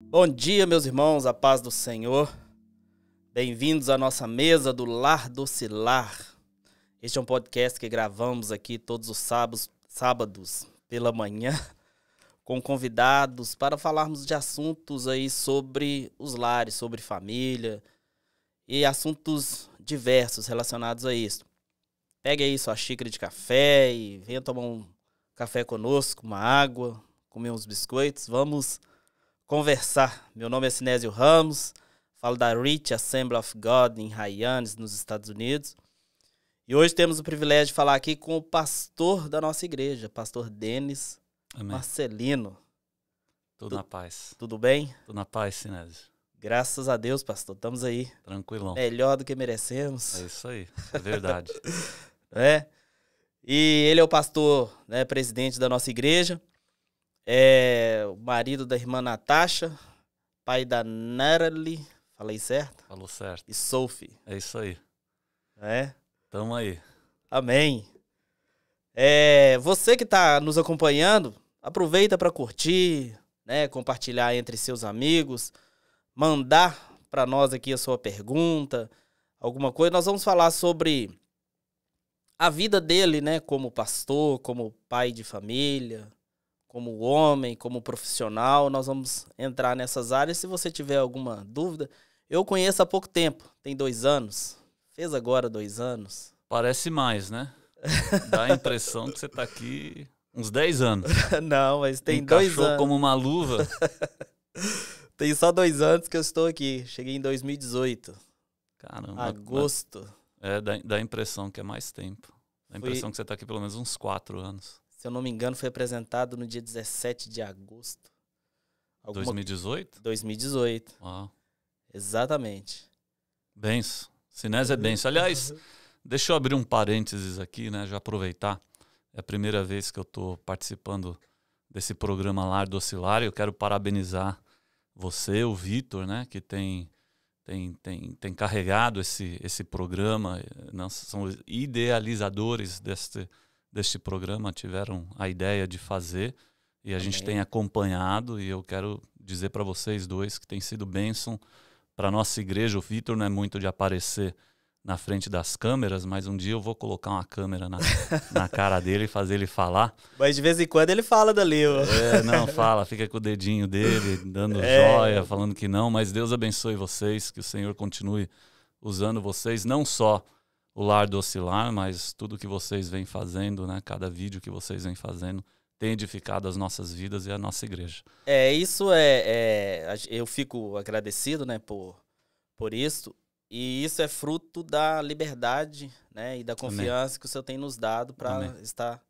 Bom dia, meus irmãos, a paz do Senhor. Bem-vindos à nossa mesa do Lar Docilar. Este é um podcast que gravamos aqui todos os sábados, sábados pela manhã com convidados para falarmos de assuntos aí sobre os lares, sobre família e assuntos diversos relacionados a isso. Pegue aí sua xícara de café e venha tomar um café conosco, uma água, comer uns biscoitos. Vamos conversar. Meu nome é Sinésio Ramos, falo da Rich Assembly of God em Hyannis, nos Estados Unidos. E hoje temos o privilégio de falar aqui com o pastor da nossa igreja, pastor Denis Amém. Marcelino. Tudo tu, na paz. Tudo bem? Tudo na paz, Sinésio. Graças a Deus, pastor. Estamos aí. Tranquilão. Melhor do que merecemos. É isso aí. É verdade. é. E ele é o pastor, né, presidente da nossa igreja. É, o marido da irmã Natasha, pai da Natalie, falei certo? Falou certo. E Sophie. É isso aí. É? Tamo aí. Amém. É, você que está nos acompanhando, aproveita para curtir, né, compartilhar entre seus amigos, mandar para nós aqui a sua pergunta, alguma coisa. Nós vamos falar sobre a vida dele, né, como pastor, como pai de família, como homem, como profissional. Nós vamos entrar nessas áreas. Se você tiver alguma dúvida, eu conheço há pouco tempo, tem dois anos. Fez agora dois anos. Parece mais, né? Dá a impressão que você está aqui uns 10 anos. Não, mas tem Encaixou dois anos. como uma luva. tem só dois anos que eu estou aqui. Cheguei em 2018. Caramba. Agosto. é, dá, dá a impressão que é mais tempo. Dá a impressão Fui... que você está aqui pelo menos uns quatro anos se eu não me engano, foi apresentado no dia 17 de agosto. Alguma... 2018? 2018. Exatamente. Bens. Sinés é bens. Aliás, deixa eu abrir um parênteses aqui, né? Já aproveitar. É a primeira vez que eu estou participando desse programa Lar do Eu quero parabenizar você, o Vitor, né? Que tem, tem, tem, tem carregado esse, esse programa. Nós são idealizadores deste programa deste programa tiveram a ideia de fazer e a Amém. gente tem acompanhado e eu quero dizer para vocês dois que tem sido bênção para nossa igreja. O Vitor não é muito de aparecer na frente das câmeras, mas um dia eu vou colocar uma câmera na, na cara dele e fazer ele falar. Mas de vez em quando ele fala dali. Ó. É, não, fala, fica com o dedinho dele, dando é. joia, falando que não, mas Deus abençoe vocês, que o Senhor continue usando vocês, não só o lar do oscilar, mas tudo que vocês vêm fazendo, né? Cada vídeo que vocês vêm fazendo tem edificado as nossas vidas e a nossa igreja. É, isso é, é eu fico agradecido, né, por por isso. E isso é fruto da liberdade, né, e da confiança Amém. que o Senhor tem nos dado para estar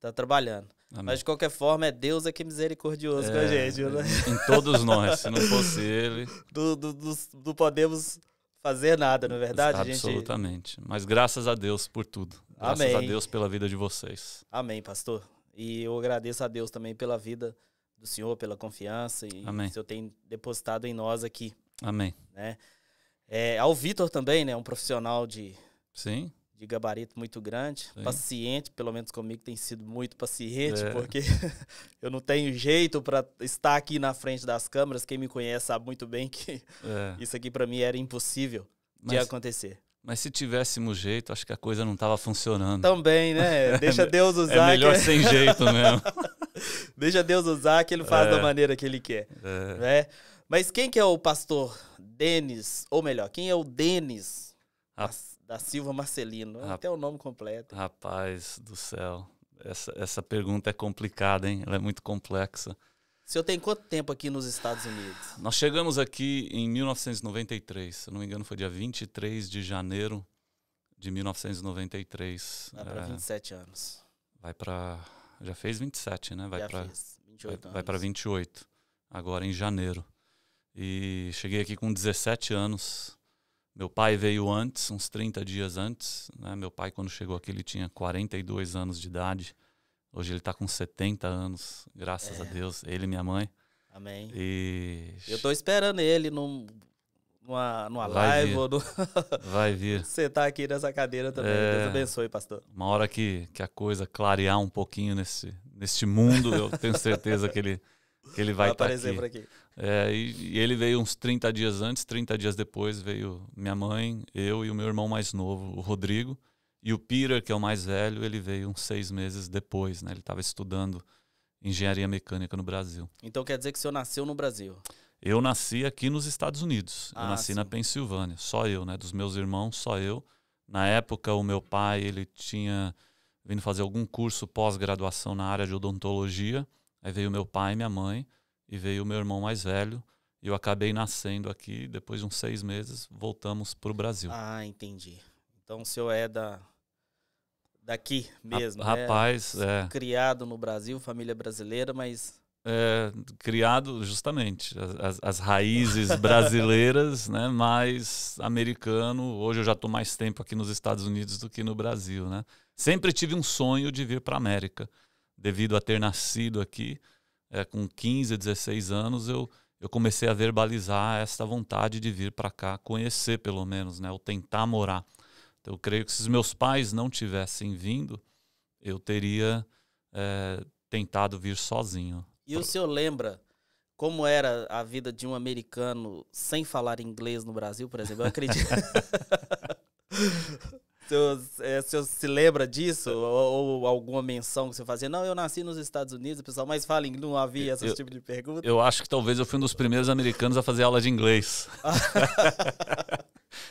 tá trabalhando. Amém. Mas de qualquer forma, é Deus é que é misericordioso é, com a é, gente, né? Em todos nós, se não fosse ele. Do, do, do, do podemos fazer nada, não é verdade? Absolutamente. Gente... Mas graças a Deus por tudo. Graças Amém. a Deus pela vida de vocês. Amém, pastor. E eu agradeço a Deus também pela vida do senhor, pela confiança e Amém. o senhor tem depositado em nós aqui. Amém. Né? É, ao Vitor também, né? Um profissional de. Sim de gabarito muito grande. Sim. Paciente, pelo menos comigo, tem sido muito paciente, é. porque eu não tenho jeito para estar aqui na frente das câmeras. Quem me conhece sabe muito bem que é. isso aqui para mim era impossível mas, de acontecer. Mas se tivéssemos jeito, acho que a coisa não estava funcionando. Também, né? É Deixa Deus é usar. é melhor que... sem jeito mesmo. Deixa Deus usar que ele faz é. da maneira que ele quer. É. Né? Mas quem que é o pastor Denis? Ou melhor, quem é o Denis? da Silva Marcelino. Rap até o nome completo. Rapaz do céu. Essa, essa pergunta é complicada, hein? Ela é muito complexa. O senhor tem quanto tempo aqui nos Estados Unidos? Nós chegamos aqui em 1993. Se não me engano, foi dia 23 de janeiro de 1993. Vai para 27 é. anos. Vai para. Já fez 27, né? Vai já pra, fez. 28 vai, Vai para 28, agora em janeiro. E cheguei aqui com 17 anos. Meu pai veio antes, uns 30 dias antes. Né? Meu pai, quando chegou aqui, ele tinha 42 anos de idade. Hoje ele está com 70 anos, graças é. a Deus. Ele e minha mãe. Amém. E... Eu estou esperando ele num, numa, numa Vai live vir. ou no... Vai vir. Você está aqui nessa cadeira também. É... Deus abençoe, pastor. Uma hora que, que a coisa clarear um pouquinho nesse, neste mundo, eu tenho certeza que ele, que ele vai estar tá aqui. Por aqui. É, e, e, ele veio uns 30 dias antes, 30 dias depois veio minha mãe, eu e o meu irmão mais novo, o Rodrigo. E o Peter, que é o mais velho, ele veio uns seis meses depois, né? Ele estava estudando engenharia mecânica no Brasil. Então quer dizer que o senhor nasceu no Brasil? Eu nasci aqui nos Estados Unidos. Ah, eu nasci sim. na Pensilvânia. Só eu, né? Dos meus irmãos, só eu. Na época, o meu pai, ele tinha vindo fazer algum curso pós-graduação na área de odontologia. Aí veio meu pai e minha mãe e veio o meu irmão mais velho. e Eu acabei nascendo aqui, depois de uns seis meses, voltamos para o Brasil. Ah, entendi. Então o senhor é da, daqui mesmo. Né? Rapaz, né? é. Criado no Brasil, família brasileira, mas. É, criado justamente as, as raízes brasileiras, né? Mas americano. Hoje eu já estou mais tempo aqui nos Estados Unidos do que no Brasil, né? Sempre tive um sonho de vir para a América, devido a ter nascido aqui é, com 15, 16 anos, eu, eu comecei a verbalizar essa vontade de vir para cá, conhecer pelo menos, né? Ou tentar morar. Então, eu creio que se os meus pais não tivessem vindo, eu teria é, tentado vir sozinho. E o senhor lembra como era a vida de um americano sem falar inglês no Brasil, por exemplo? Eu acredito. Você, você é, se lembra disso? Ou, ou, alguma menção que você fazia? Não, eu nasci nos Estados Unidos, pessoal, mas inglês não havia esse tipo de pergunta? Eu acho que talvez eu fui um dos primeiros americanos a fazer aula de inglês.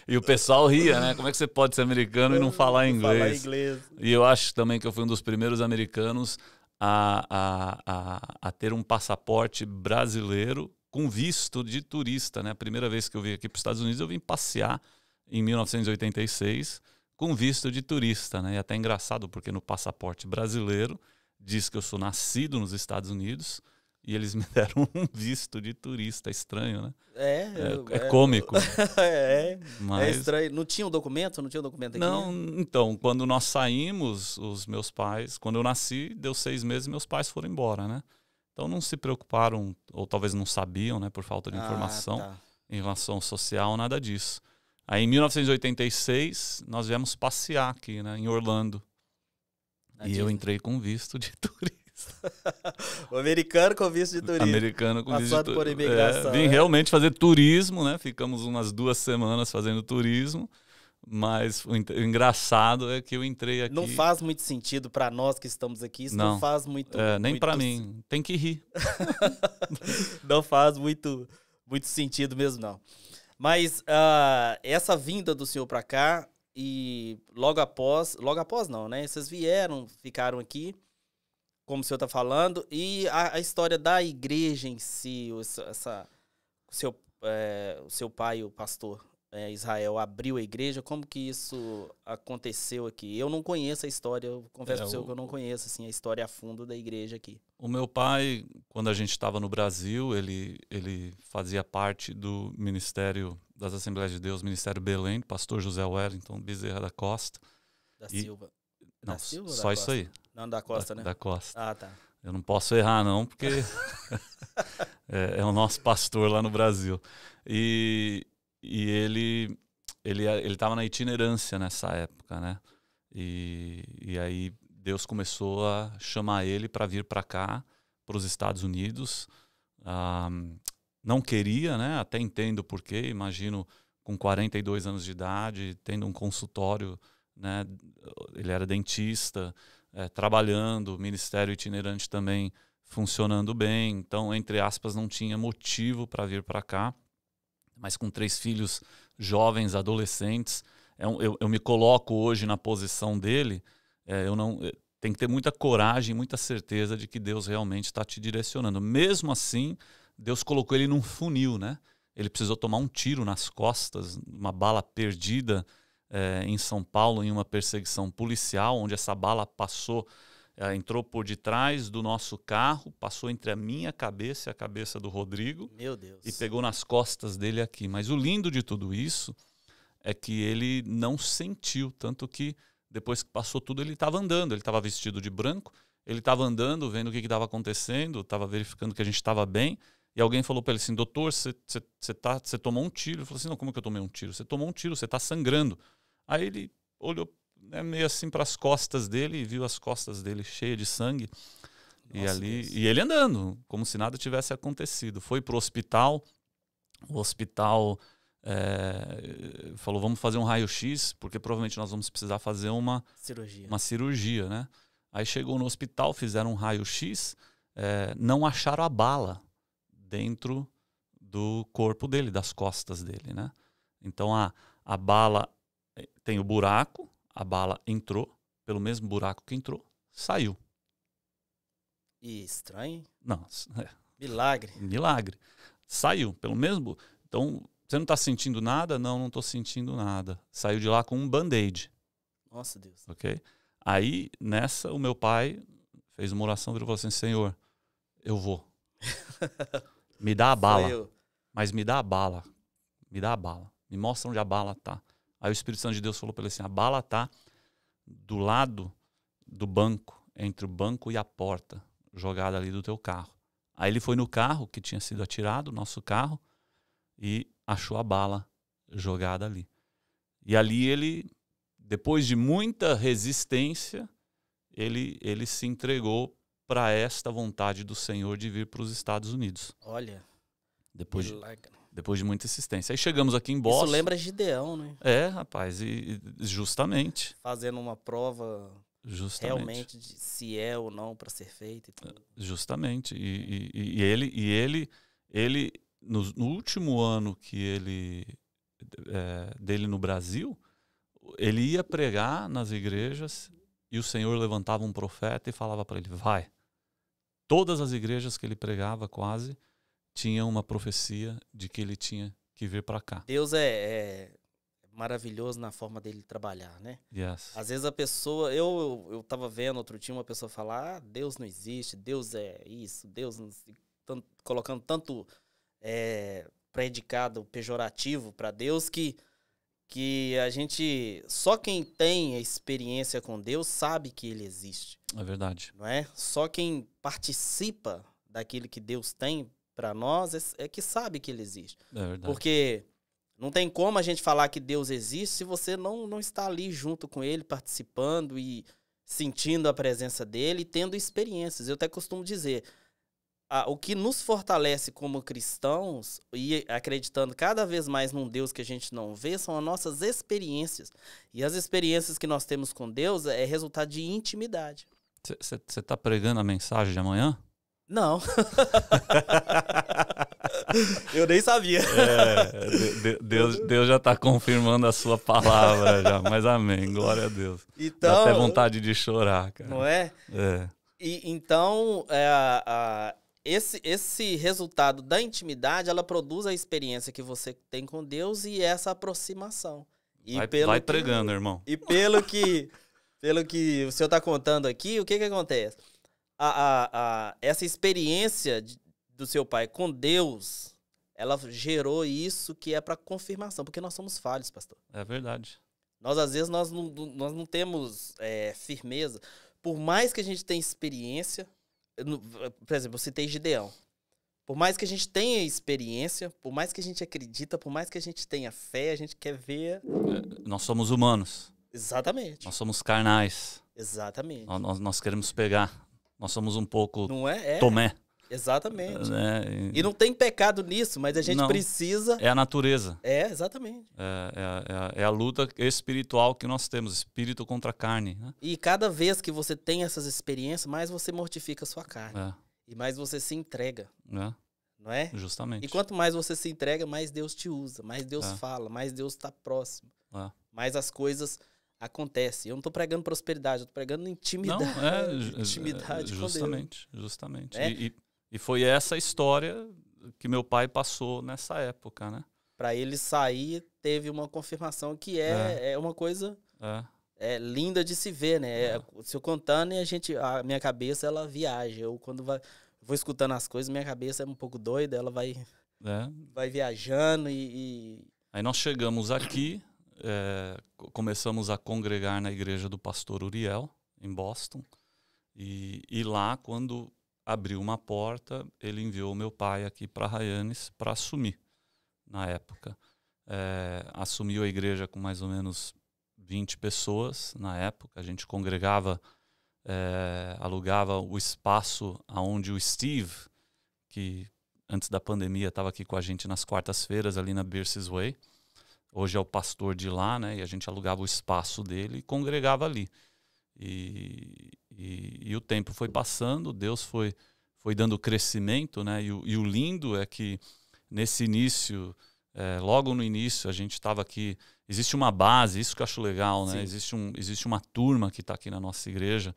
E o pessoal ria, né? Como é que você pode ser americano e não falar inglês? Falar inglês. E eu acho também que eu fui um dos primeiros americanos a, a, a, a, ter um passaporte brasileiro com visto de turista, né? A primeira vez que eu vim aqui para os Estados Unidos, eu vim passear em 1986 com visto de turista, né? E é até é engraçado porque no passaporte brasileiro diz que eu sou nascido nos Estados Unidos e eles me deram um visto de turista, é estranho, né? É, é, é, é cômico. é, mas... é estranho. Não tinha um documento? Não tinha um documento aqui? Não, então, quando nós saímos, os meus pais, quando eu nasci, deu seis meses, meus pais foram embora, né? Então não se preocuparam, ou talvez não sabiam, né, por falta de ah, informação ah, tá. em relação social, nada disso. Aí em 1986 nós viemos passear aqui, né, em Orlando. Na e Disney. eu entrei com visto de turista. o americano com visto de turismo. Americano com visto de por é, imigração. É, vim né? realmente fazer turismo, né? Ficamos umas duas semanas fazendo turismo. Mas o engraçado é que eu entrei aqui. Não faz muito sentido para nós que estamos aqui. Isso não, não faz muito. É, nem muito... para mim. Tem que rir. não faz muito, muito sentido mesmo, não. Mas uh, essa vinda do senhor para cá e logo após, logo após não, né? Vocês vieram, ficaram aqui, como o senhor está falando, e a, a, história da igreja em si, essa, essa seu, é, o seu pai, o pastor, é, Israel abriu a igreja, como que isso aconteceu aqui? Eu não conheço a história, eu confesso é, o senhor que eu não conheço assim, a história a fundo da igreja aqui. O meu pai, quando a gente estava no Brasil, ele, ele fazia parte do Ministério das Assembleias de Deus, Ministério Belém, pastor José Wellington Bezerra da Costa. Da e, Silva. Não, da Silva só isso aí. Não, da Costa, da, né? Da Costa. Ah, tá. Eu não posso errar, não, porque é, é o nosso pastor lá no Brasil. E, e ele ele é, ele estava na itinerância nessa época, né? E, e aí Deus começou a chamar ele para vir para cá, para os Estados Unidos. Ah, não queria, né? Até entendo porquê. Imagino com 42 anos de idade, tendo um consultório, né? Ele era dentista, é, trabalhando, ministério itinerante também funcionando bem. Então, entre aspas, não tinha motivo para vir para cá mas com três filhos jovens, adolescentes. É um, eu, eu, me coloco hoje na posição dele. É, eu não é, tem que ter muita coragem, muita certeza de que Deus realmente está te direcionando. Mesmo assim, Deus colocou ele num funil, né? Ele precisou tomar um tiro nas costas, uma bala perdida é, em São Paulo, em uma perseguição policial, onde essa bala passou ela é, entrou por detrás do nosso carro, passou entre a minha cabeça e a cabeça do Rodrigo. Meu Deus. E pegou nas costas dele aqui. Mas o lindo de tudo isso é que ele não sentiu, tanto que depois que passou tudo, ele estava andando, ele estava vestido de branco, ele estava andando, vendo o que estava acontecendo, estava verificando que a gente estava bem. E alguém falou para ele assim: Doutor, você tá, tomou um tiro. Ele falou assim: Não, como que eu tomei um tiro? Você tomou um tiro, você está sangrando. Aí ele olhou né, meio assim para as costas dele e viu as costas dele cheias de sangue. Nossa, e ali e ele andando, como se nada tivesse acontecido. Foi para o hospital. O hospital é, falou: vamos fazer um raio-x, porque provavelmente nós vamos precisar fazer uma cirurgia. Uma cirurgia né? Aí chegou no hospital, fizeram um raio-x, é, não acharam a bala dentro do corpo dele, das costas dele. Né? Então a, a bala eh, tem o buraco, a bala entrou pelo mesmo buraco que entrou, saiu. E estranho? Não. É. Milagre. Milagre. Saiu pelo mesmo. Então, você não está sentindo nada? Não, não estou sentindo nada. Saiu de lá com um band-aid. Nossa, Deus. Ok? Aí, nessa, o meu pai fez uma oração e falou assim: Senhor, eu vou. Me dá a bala. Mas me dá a bala. Me dá a bala. Me mostra onde a bala tá. Aí o Espírito Santo de Deus falou para ele assim: a bala tá do lado do banco, entre o banco e a porta, jogada ali do teu carro. Aí ele foi no carro que tinha sido atirado, nosso carro, e achou a bala jogada ali. E ali ele, depois de muita resistência, ele, ele se entregou para esta vontade do Senhor de vir para os Estados Unidos. Olha. Depois de, depois de muita insistência. Aí chegamos aqui em Boston. Isso lembra Gideão, né? É, rapaz, e, e justamente. Fazendo uma prova justamente. realmente de se é ou não para ser feito. E é, justamente. E, e, e, ele, e ele, ele no, no último ano que ele é, dele no Brasil, ele ia pregar nas igrejas e o Senhor levantava um profeta e falava para ele: vai. Todas as igrejas que ele pregava quase tinha uma profecia de que ele tinha que vir para cá. Deus é, é, maravilhoso na forma dele trabalhar, né? Yes. Às vezes a pessoa, eu eu estava vendo outro dia uma pessoa falar, ah, Deus não existe, Deus é isso, Deus não, tanto, colocando tanto é, predicado pejorativo para Deus que que a gente só quem tem a experiência com Deus sabe que ele existe. É verdade. Não é? Só quem participa daquilo que Deus tem para nós é, é, que sabe que ele existe. É Porque não tem como a gente falar que Deus existe se você não, não está ali junto com ele, participando e sentindo a presença dele e tendo experiências. Eu até costumo dizer, a, o que nos fortalece como cristãos e acreditando cada vez mais num Deus que a gente não vê são as nossas experiências. E as experiências que nós temos com Deus é resultado de intimidade. Você está pregando a mensagem de amanhã? Não. eu nem sabia. É, Deus, Deus já está confirmando a sua palavra já, mas amém, glória a Deus. Então, Dá até vontade de chorar, cara. Não é? É. E, então, é, a, esse, esse resultado da intimidade, ela produz a experiência que você tem com Deus e essa aproximação. E vai, pelo vai pregando, irmão. E pelo que, pelo que o senhor está contando aqui, o que que acontece? a, a, a essa experiência de, do seu pai com Deus, ela gerou isso que é para confirmação, porque nós somos falhos, pastor. É verdade. Nós, às vezes, nós não, nós não temos é, firmeza. Por mais que a gente tenha experiência, por exemplo, eu citei Gideão. Por mais que a gente tenha experiência, por mais que a gente acredita, por mais que a gente tenha fé, a gente quer ver. É, nós somos humanos. Exatamente. Nós somos carnais. Exatamente. Nós, nós, nós queremos pegar nós somos um pouco não é? é. Tomé. Exatamente. É, né? e... e... não tem pecado nisso, mas a gente não, precisa. É a natureza. É, exatamente. É, é, é, é, a luta espiritual que nós temos, espírito contra a carne. Né? E cada vez que você tem essas experiências, mais você mortifica a sua carne. É. E mais você se entrega. É. Não é? Justamente. E quanto mais você se entrega, mais Deus te usa, mais Deus fala, mais Deus está próximo. Mais as coisas acontece. Eu não estou pregando prosperidade, eu estou pregando intimidade. Não, é, intimidade justamente, justamente. É? E, e, foi essa história que meu pai passou nessa época, né? Para ele sair, teve uma confirmação que é, é. é uma coisa é. é linda de se ver, né? É. É, se eu contando, a gente, a minha cabeça ela viaja. Eu quando vai, vou escutando as coisas, minha cabeça é um pouco doida, ela vai, vai viajando e, e... Aí nós chegamos aqui, é, começamos a congregar na igreja do pastor Uriel, em Boston. E, e lá, quando abriu uma porta, ele enviou meu pai aqui para Rayanes para assumir, na época. É, assumiu a igreja com mais ou menos 20 pessoas na época. A gente congregava, é, alugava o espaço aonde o Steve, que antes da pandemia estava aqui com a gente nas quartas-feiras ali na Berces Way, Hoje é o pastor de lá, né? E a gente alugava o espaço dele e congregava ali. E, e, e o tempo foi passando, Deus foi, foi dando crescimento, né? E o, e o lindo é que nesse início, é, logo no início, a gente estava aqui. Existe uma base, isso que eu acho legal, né? Existe, um, existe uma turma que está aqui na nossa igreja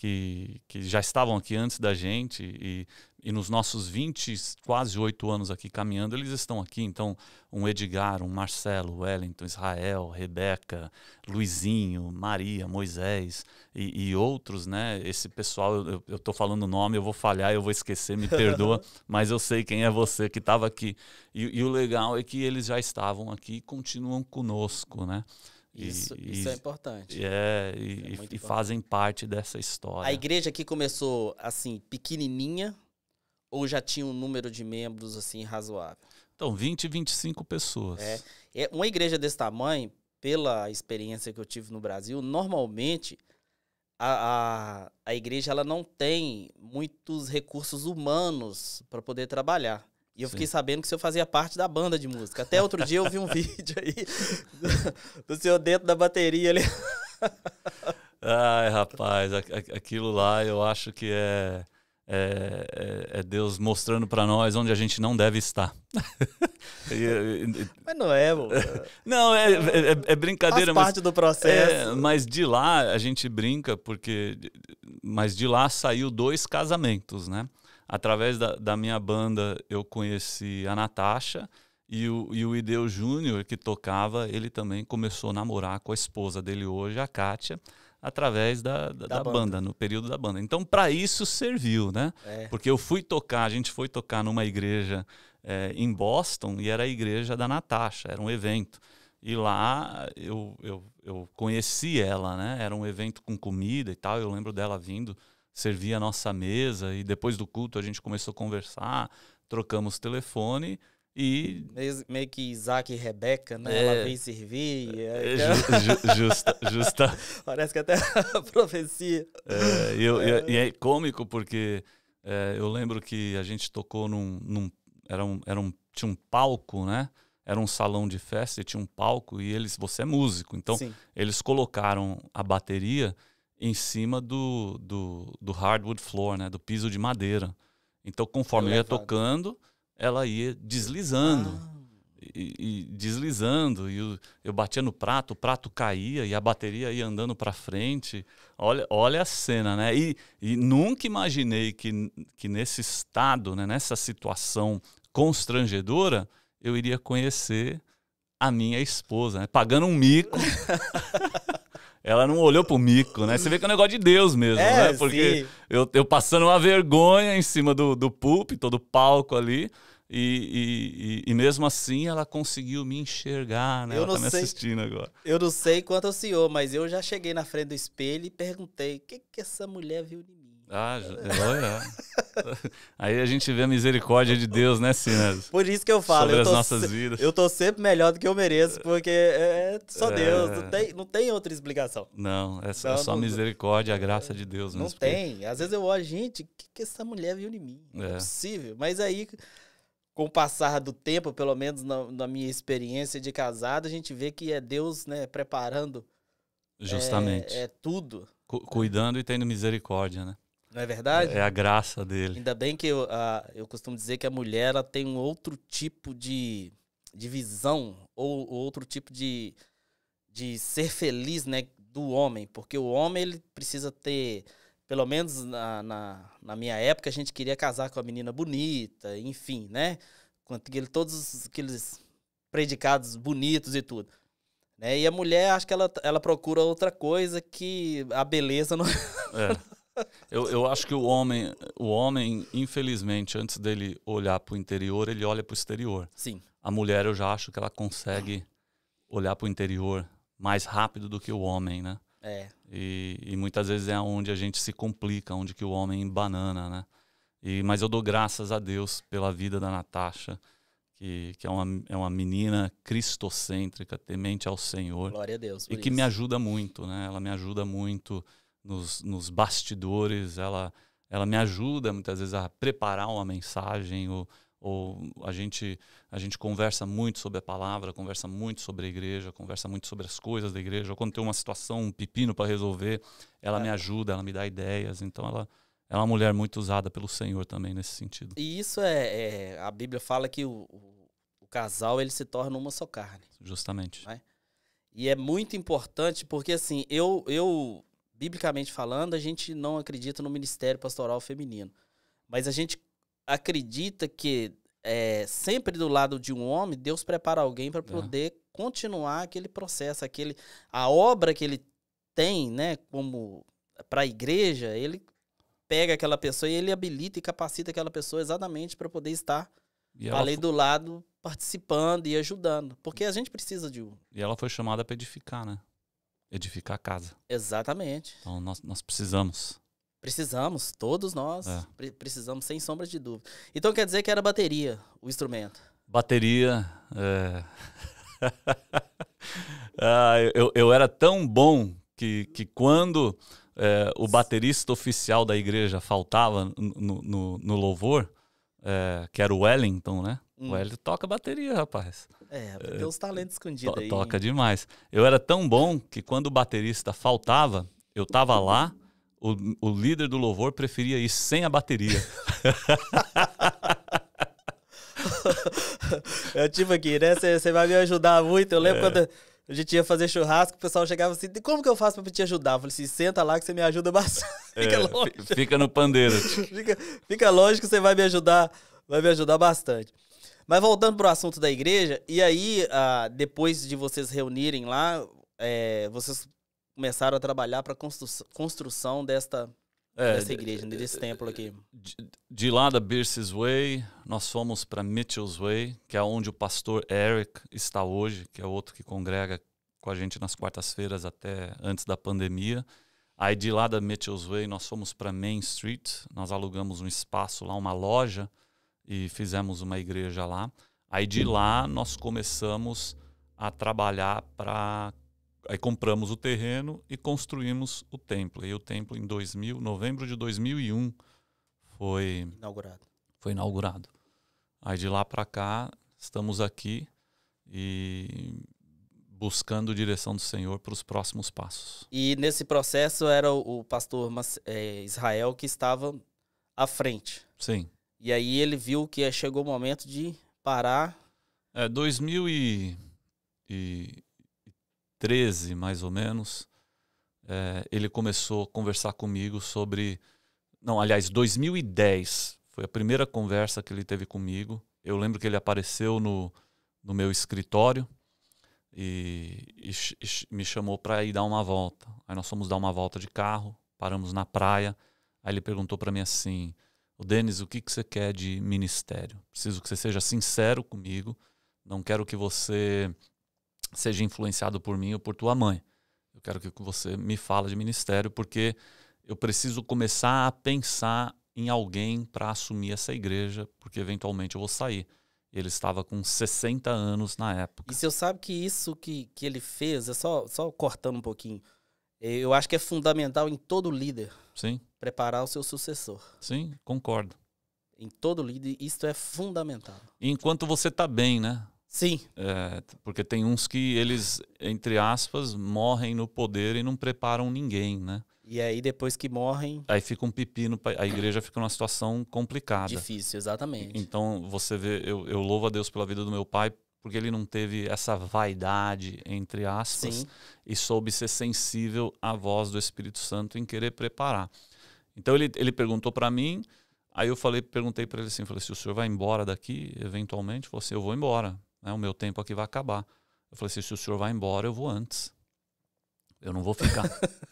que, que já estavam aqui antes da gente e, e nos nossos 20, quase 8 anos aqui caminhando, eles estão aqui. Então, um Edgar, um Marcelo, Wellington, Israel, Rebeca, Luizinho, Maria, Moisés e, e outros, né? Esse pessoal, eu, eu tô falando o nome, eu vou falhar, eu vou esquecer, me perdoa, mas eu sei quem é você que estava aqui. E, e o legal é que eles já estavam aqui e continuam conosco, né? Isso, e, isso e, é importante. É, e, é e fazem parte dessa história. A igreja aqui começou assim, pequenininha ou já tinha um número de membros assim razoável? Então, 20, 25 pessoas. É, é uma igreja desse tamanho, pela experiência que eu tive no Brasil, normalmente a, a, a igreja ela não tem muitos recursos humanos para poder trabalhar. E eu Sim. fiquei sabendo que o senhor fazia parte da banda de música. Até outro dia eu vi um vídeo aí do, do senhor dentro da bateria ali. Ai, rapaz, aquilo lá eu acho que é, é, é, é Deus mostrando para nós onde a gente não deve estar. mas não é, mano. Não, é, é, é, é brincadeira. Faz parte mas, do processo. É, mas de lá a gente brinca, porque. Mas de lá saiu dois casamentos, né? através da, da minha banda, eu conheci a Natasha e o, e o Ideu Júnior, que tocava, ele também começou a namorar com a esposa dele hoje, a Kátia, através da, da, da, da banda. banda. no período da banda. Então, para isso serviu, né? É. Porque eu fui tocar, a gente foi tocar numa igreja é, em Boston e era a igreja da Natasha, era um evento. E lá eu, eu, eu conheci ela, né? Era um evento com comida e tal. Eu lembro dela vindo servia a nossa mesa e depois do culto a gente começou a conversar, trocamos telefone e meio que Isaac e Rebeca, né? É, Ela vem servir. É, é, é então ju, justa, justa. Parece que até a profecia. É, eu, é. E, e, é, é cômico porque eu lembro que a gente tocou num, num era um, era um tinha um palco, né? Era um salão de festa e tinha um palco e eles você é músico, então Sim. eles colocaram a bateria em cima do, do, do hardwood floor, né? Do piso de madeira. Então, conforme eu ia tocando, ela ia deslizando. Ah. E, e, deslizando, e eu, eu, batia no prato, o prato caía e a bateria ia andando para frente. Olha, olha a cena, né? E, e nunca imaginei que, que nesse estado, né, nessa situação constrangedora, eu iria conhecer a minha esposa, né? pagando um mico. Ela não olhou pro mico, né? Você vê que é um negócio de Deus mesmo, é, né? Porque eu, eu passando uma vergonha em cima do, do púlpito, do palco ali. E, e, e, mesmo assim ela conseguiu me enxergar, né? Eu ela tá me assistindo agora. Eu não sei quanto ao senhor, mas eu já cheguei na frente do espelho e perguntei: o que, que essa mulher viu de mim? Ah, olha. Aí a gente vê a misericórdia de Deus, né, Sinas? Né? Por isso que eu falo, Sobre eu, tô nossas vidas. eu tô sempre melhor do que eu mereço, porque é, é só é... Deus, não tem, não tem outra explicação. Não, é, é só, não, é só não... misericórdia, a graça de Deus. Não porque... tem. Às vezes eu olho, gente, o que, que essa mulher viu em mim? Não é, é. possível. Mas aí, com o passar do tempo, pelo menos na, na minha experiência de casado, a gente vê que é Deus, né, preparando. Justamente. é tudo cuidando e tendo misericórdia, né? Não é verdade? É a graça dele. Ainda bem que eu, a, eu costumo dizer que a mulher ela tem um outro tipo de, de visão ou, ou outro tipo de, de ser feliz né, do homem. Porque o homem ele precisa ter, pelo menos na, na, na minha época, a gente queria casar com a menina bonita, enfim, né? Com aquele, todos aqueles predicados bonitos e tudo. Né? E a mulher, acho que ela, ela procura outra coisa que a beleza não. É. Eu, eu acho que o homem, o homem, infelizmente, antes dele olhar para o interior, ele olha para o exterior. Sim. A mulher, eu já acho que ela consegue olhar para o interior mais rápido do que o homem, né? É. E, e, muitas vezes é onde a gente se complica, onde que o homem banana, né? E, mas eu dou graças a Deus pela vida da Natasha, que, que é, uma, é uma menina cristocêntrica, temente ao Senhor. Glória a Deus. E que me ajuda muito, né? Ela me ajuda muito nos, nos bastidores, ela, ela me ajuda muitas vezes a preparar uma mensagem ou, ou a gente a gente conversa muito sobre a palavra, conversa muito sobre a igreja, conversa muito sobre as coisas da igreja. Ou quando tem uma situação, um pepino para resolver, ela é. me ajuda, ela me dá ideias. Então ela é uma mulher muito usada pelo Senhor também nesse sentido. E isso é, é a Bíblia fala que o, o, casal ele se torna uma só carne. Justamente. Né? E é muito importante porque assim eu eu biblicamente falando, a gente não acredita no ministério pastoral feminino. Mas a gente acredita que é, sempre do lado de um homem, Deus prepara alguém para é. poder continuar aquele processo, aquele a obra que ele tem, né, como para a igreja, ele pega aquela pessoa e ele habilita e capacita aquela pessoa exatamente para poder estar além do lado participando e ajudando, porque a gente precisa de um. E ela foi chamada para edificar, né? edificar a casa. Exatamente. Então nós, nós precisamos. Precisamos, todos nós é. pre precisamos, sem sombra de dúvida. Então quer dizer que era bateria o instrumento? Bateria. É... ah, eu, eu era tão bom que, que quando é, o baterista oficial da igreja faltava no, no, no louvor, é, que era o Wellington, né? Hum. O Wellington toca bateria, rapaz. É, tem uns é, talentos escondidos to aí. Toca demais. Eu era tão bom que quando o baterista faltava, eu tava lá, o, o líder do louvor preferia ir sem a bateria. eu é tipo aqui, né? Você vai me ajudar muito. Eu lembro é. quando a gente ia fazer churrasco, o pessoal chegava assim, como que eu faço pra te ajudar? Eu falei assim, senta lá que você me ajuda bastante. fica é, longe. Fica no pandeiro. fica, fica longe que você vai me ajudar, vai me ajudar bastante. Mas voltando pro assunto da igreja, e aí, ah, depois de vocês reunirem lá, é, vocês começaram a trabalhar para construção, construção desta é, dessa igreja, de, né? desse de, é, templo aqui. De, de, lá da Bierce's Way, nós fomos para Mitchell's Way, que é onde o pastor Eric está hoje, que é outro que congrega com a gente nas quartas-feiras até antes da pandemia. Aí de lá da Mitchell's Way, nós fomos para Main Street, nós alugamos um espaço lá, uma loja, e fizemos uma igreja lá. Aí de lá nós começamos a trabalhar para Aí compramos o terreno e construímos o templo. E o templo em 2000, novembro de 2001 foi inaugurado. Foi inaugurado. Aí de lá para cá estamos aqui e buscando direção do Senhor para os próximos passos. E nesse processo era o pastor é, Israel que estava à frente. Sim. E aí ele viu que chegou o momento de parar. É, 2000 e, e 2013, mais ou menos, é, ele começou a conversar comigo sobre. Não, aliás, 2010 foi a primeira conversa que ele teve comigo. Eu lembro que ele apareceu no, no meu escritório e, e, e me chamou para ir dar uma volta. Aí nós fomos dar uma volta de carro, paramos na praia. Aí ele perguntou para mim assim: o Denis, o que, que você quer de ministério? Preciso que você seja sincero comigo. Não quero que você seja influenciado por mim ou por tua mãe. Eu quero que você me fale de ministério, porque eu preciso começar a pensar em alguém para assumir essa igreja, porque eventualmente eu vou sair. Ele estava com 60 anos na época. E você sabe que isso que, que ele fez, é só, só cortando um pouquinho, eh, eu acho que é fundamental em todo líder. Sim. Preparar o seu sucessor. Sim, concordo. Em todo líder, isto é fundamental. enquanto você está bem, né? Sim. É, porque tem uns que eles, entre aspas, morrem no poder e não preparam ninguém, né? E aí depois que morrem. Aí fica um pepino, a igreja fica numa situação complicada. Difícil, exatamente. Então você vê, eu, eu louvo a Deus pela vida do meu pai, porque ele não teve essa vaidade, entre aspas, Sim. e soube ser sensível à voz do Espírito Santo em querer preparar. Então ele, ele perguntou para mim, aí eu falei, perguntei para ele assim, falei, se o senhor vai embora daqui, eventualmente, você assim, eu vou embora, né, o meu tempo aqui vai acabar. Eu falei assim, se o senhor vai embora, eu vou antes. Eu não vou ficar.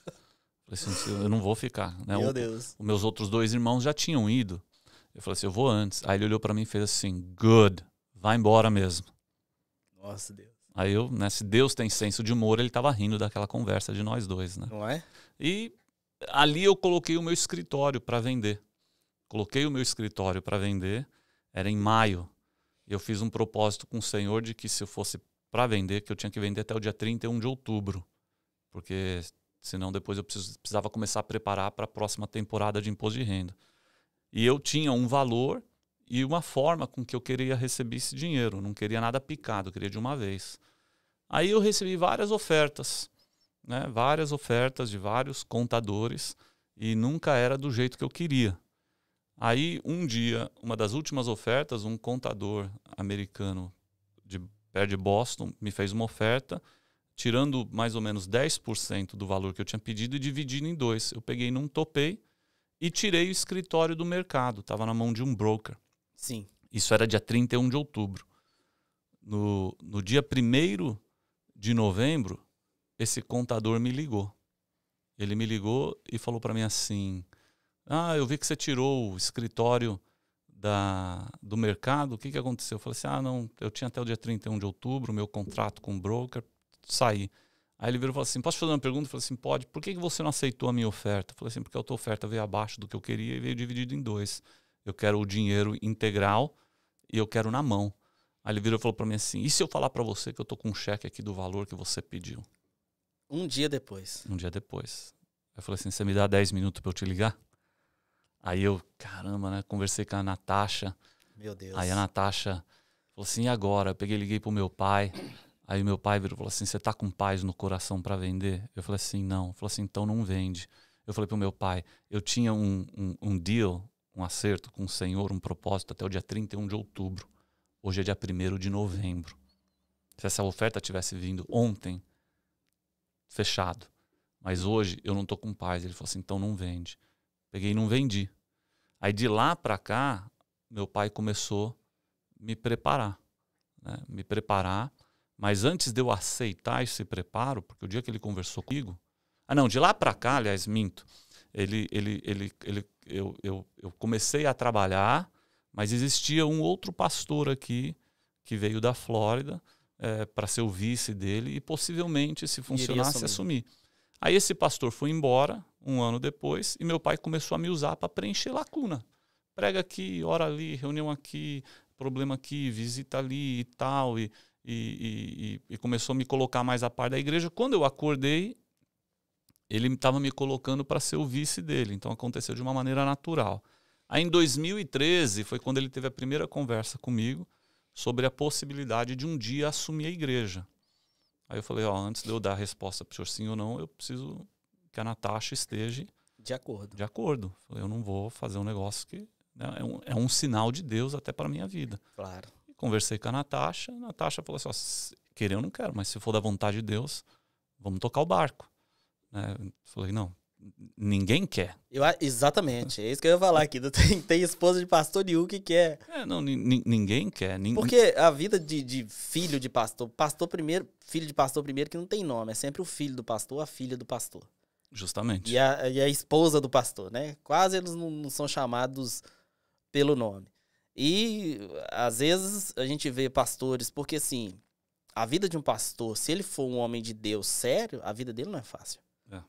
eu, falei assim, eu não vou ficar. Né? Meu o, Deus. Os meus outros dois irmãos já tinham ido. Eu falei assim, eu vou antes. Aí ele olhou para mim e fez assim, good, vai embora mesmo. Nossa, Deus. Aí eu, né, se Deus tem senso de humor, ele tava rindo daquela conversa de nós dois, né? Não é? E ali eu coloquei o meu escritório para vender. Coloquei o meu escritório para vender, era em maio eu fiz um propósito com o Senhor de que se eu fosse para vender, que eu tinha que vender até o dia 31 de outubro, porque senão depois eu precisava começar a preparar para a próxima temporada de imposto de renda. E eu tinha um valor e uma forma com que eu queria receber esse dinheiro, não queria nada picado, eu queria de uma vez. Aí eu recebi várias ofertas, né? várias ofertas de vários contadores e nunca era do jeito que eu queria. Aí, um dia, uma das últimas ofertas, um contador americano de perto de Boston me fez uma oferta, tirando mais ou menos 10% do valor que eu tinha pedido e dividindo em dois. Eu peguei num topei e tirei o escritório do mercado, estava na mão de um broker. Sim. Isso era dia 31 de outubro. No, no dia 1 de novembro, esse contador me ligou. Ele me ligou e falou para mim assim: ah, eu vi que você tirou o escritório da, do mercado, o que, que aconteceu? Eu falei assim: ah, não, eu tinha até o dia 31 de outubro, meu contrato com o broker, saí. Aí ele virou e falou assim: posso fazer uma pergunta? Eu falei assim: pode, por que, que você não aceitou a minha oferta? Eu falei assim: porque a tua oferta veio abaixo do que eu queria e veio dividido em dois. Eu quero o dinheiro integral e eu quero na mão. Aí ele virou e falou para mim assim: e se eu falar para você que eu tô com um cheque aqui do valor que você pediu? Um dia depois. Um dia depois. Eu falei assim: você me dá 10 minutos para eu te ligar? Aí eu, caramba, né? Conversei com a Natasha. Meu Deus. Aí a Natasha falou assim: e agora? Eu peguei, liguei pro meu pai. Aí meu pai virou e falou assim: você tá com paz no coração para vender? Eu falei assim: não. Falou assim: então não vende. Eu falei pro meu pai: eu tinha um, um, um deal, um acerto com o Senhor, um propósito até o dia 31 de outubro. Hoje é dia 1 de novembro. Se essa oferta tivesse vindo ontem, fechado. Mas hoje eu não tô com paz. Ele falou assim: então não vende. Peguei e não vendi. Aí de lá para cá, meu pai começou a me preparar. Né? Me preparar. Mas antes de eu aceitar esse preparo, porque o dia que ele conversou comigo. Ah, não, de lá para cá, aliás, minto. Ele, ele, ele, ele, eu, eu, eu comecei a trabalhar, mas existia um outro pastor aqui que veio da Flórida é, para ser o vice dele e possivelmente, se funcionasse, assumir. assumir. Aí esse pastor foi embora um ano depois, e meu pai começou a me usar para preencher lacuna. Prega aqui, ora ali, reunião aqui, problema aqui, visita ali e tal. E, e, e, e começou a me colocar mais a par da igreja. Quando eu acordei, ele estava me colocando para ser o vice dele. Então aconteceu de uma maneira natural. Aí em 2013 foi quando ele teve a primeira conversa comigo sobre a possibilidade de um dia assumir a igreja. Aí eu falei, ó, antes de eu dar a resposta para o senhor sim ou não, eu preciso que a Natasha esteja de acordo. De acordo. eu não vou fazer um negócio que né, é, um, é, um, sinal de Deus até para minha vida. Claro. E conversei com a Natasha, a Natasha falou assim, ó, querer eu não quero, mas se for da vontade de Deus, vamos tocar o barco. Né? Falei, não, ninguém quer. Eu, exatamente, é isso que eu ia falar aqui. Tem, tem esposa de pastor nenhum que quer. É, não, ninguém quer. Porque a vida de, de, filho de pastor, pastor primeiro, filho de pastor primeiro que não tem nome, é sempre o filho do pastor, a filha do pastor. Justamente. E a, e a esposa do pastor, né? Quase eles não, não são chamados pelo nome. E às vezes a gente vê pastores, porque assim, a vida de um pastor, se ele for um homem de Deus sério, a vida dele não é fácil. É.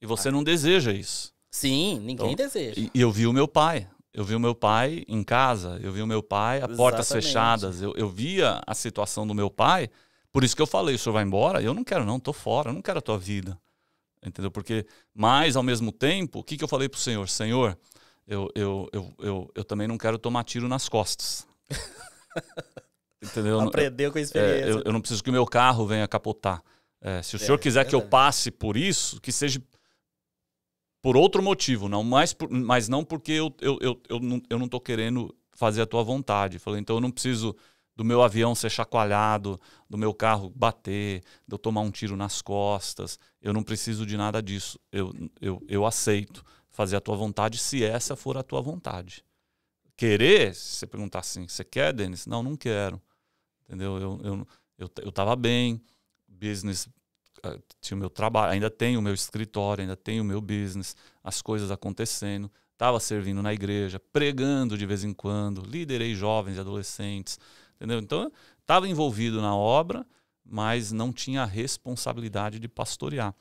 E você ah. não deseja isso. Sim, ninguém então, deseja. E eu vi o meu pai. Eu vi o meu pai em casa, eu vi o meu pai a portas fechadas. Eu, eu via a situação do meu pai, por isso que eu falei, o senhor vai embora? Eu não quero não, tô fora, eu não quero a tua vida. Entendeu? Porque, mas ao mesmo tempo, o que, que eu falei para o Senhor? Senhor, eu, eu, eu, eu, eu também não quero tomar tiro nas costas. Entendeu? Aprendeu com a é, experiência. É, eu, eu, não preciso que o meu carro venha capotar. É, se o é, senhor quiser é que eu passe por isso, que seja por outro motivo, não mais por, mas não porque eu, eu, eu, eu, não, eu não tô querendo fazer a tua vontade. Falei, então eu não preciso do meu avião ser chacoalhado, do meu carro bater, de eu tomar um tiro nas costas. Eu não preciso de nada disso. Eu, eu, eu aceito fazer a tua vontade se essa for a tua vontade. Querer, se você perguntar assim, você quer, Denis? Não, não quero. Entendeu? Eu, eu, eu, eu tava bem, business, ah, tinha o meu trabalho, ainda tenho o meu escritório, ainda tenho o meu business, as coisas acontecendo. Estava servindo na igreja, pregando de vez em quando, liderei jovens e adolescentes, Entendeu? Então, estava envolvido na obra, mas não tinha a responsabilidade de pastorear.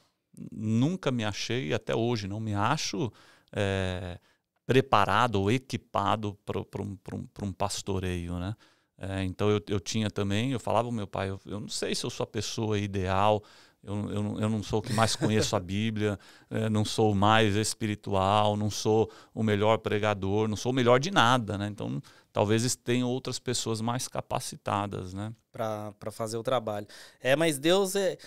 Nunca me achei, até hoje, não me acho é, preparado ou equipado para um, pastoreio, né? É, então eu, eu, tinha também, eu falava ao meu pai, eu, eu, não sei se eu sou a pessoa ideal eu, eu, eu não sou o que mais conheço a Bíblia, é, não sou mais espiritual, não sou o melhor pregador, não sou o melhor de nada, né? Então, talvez tenham outras pessoas mais capacitadas, né? Para fazer o trabalho. É, mas Deus é,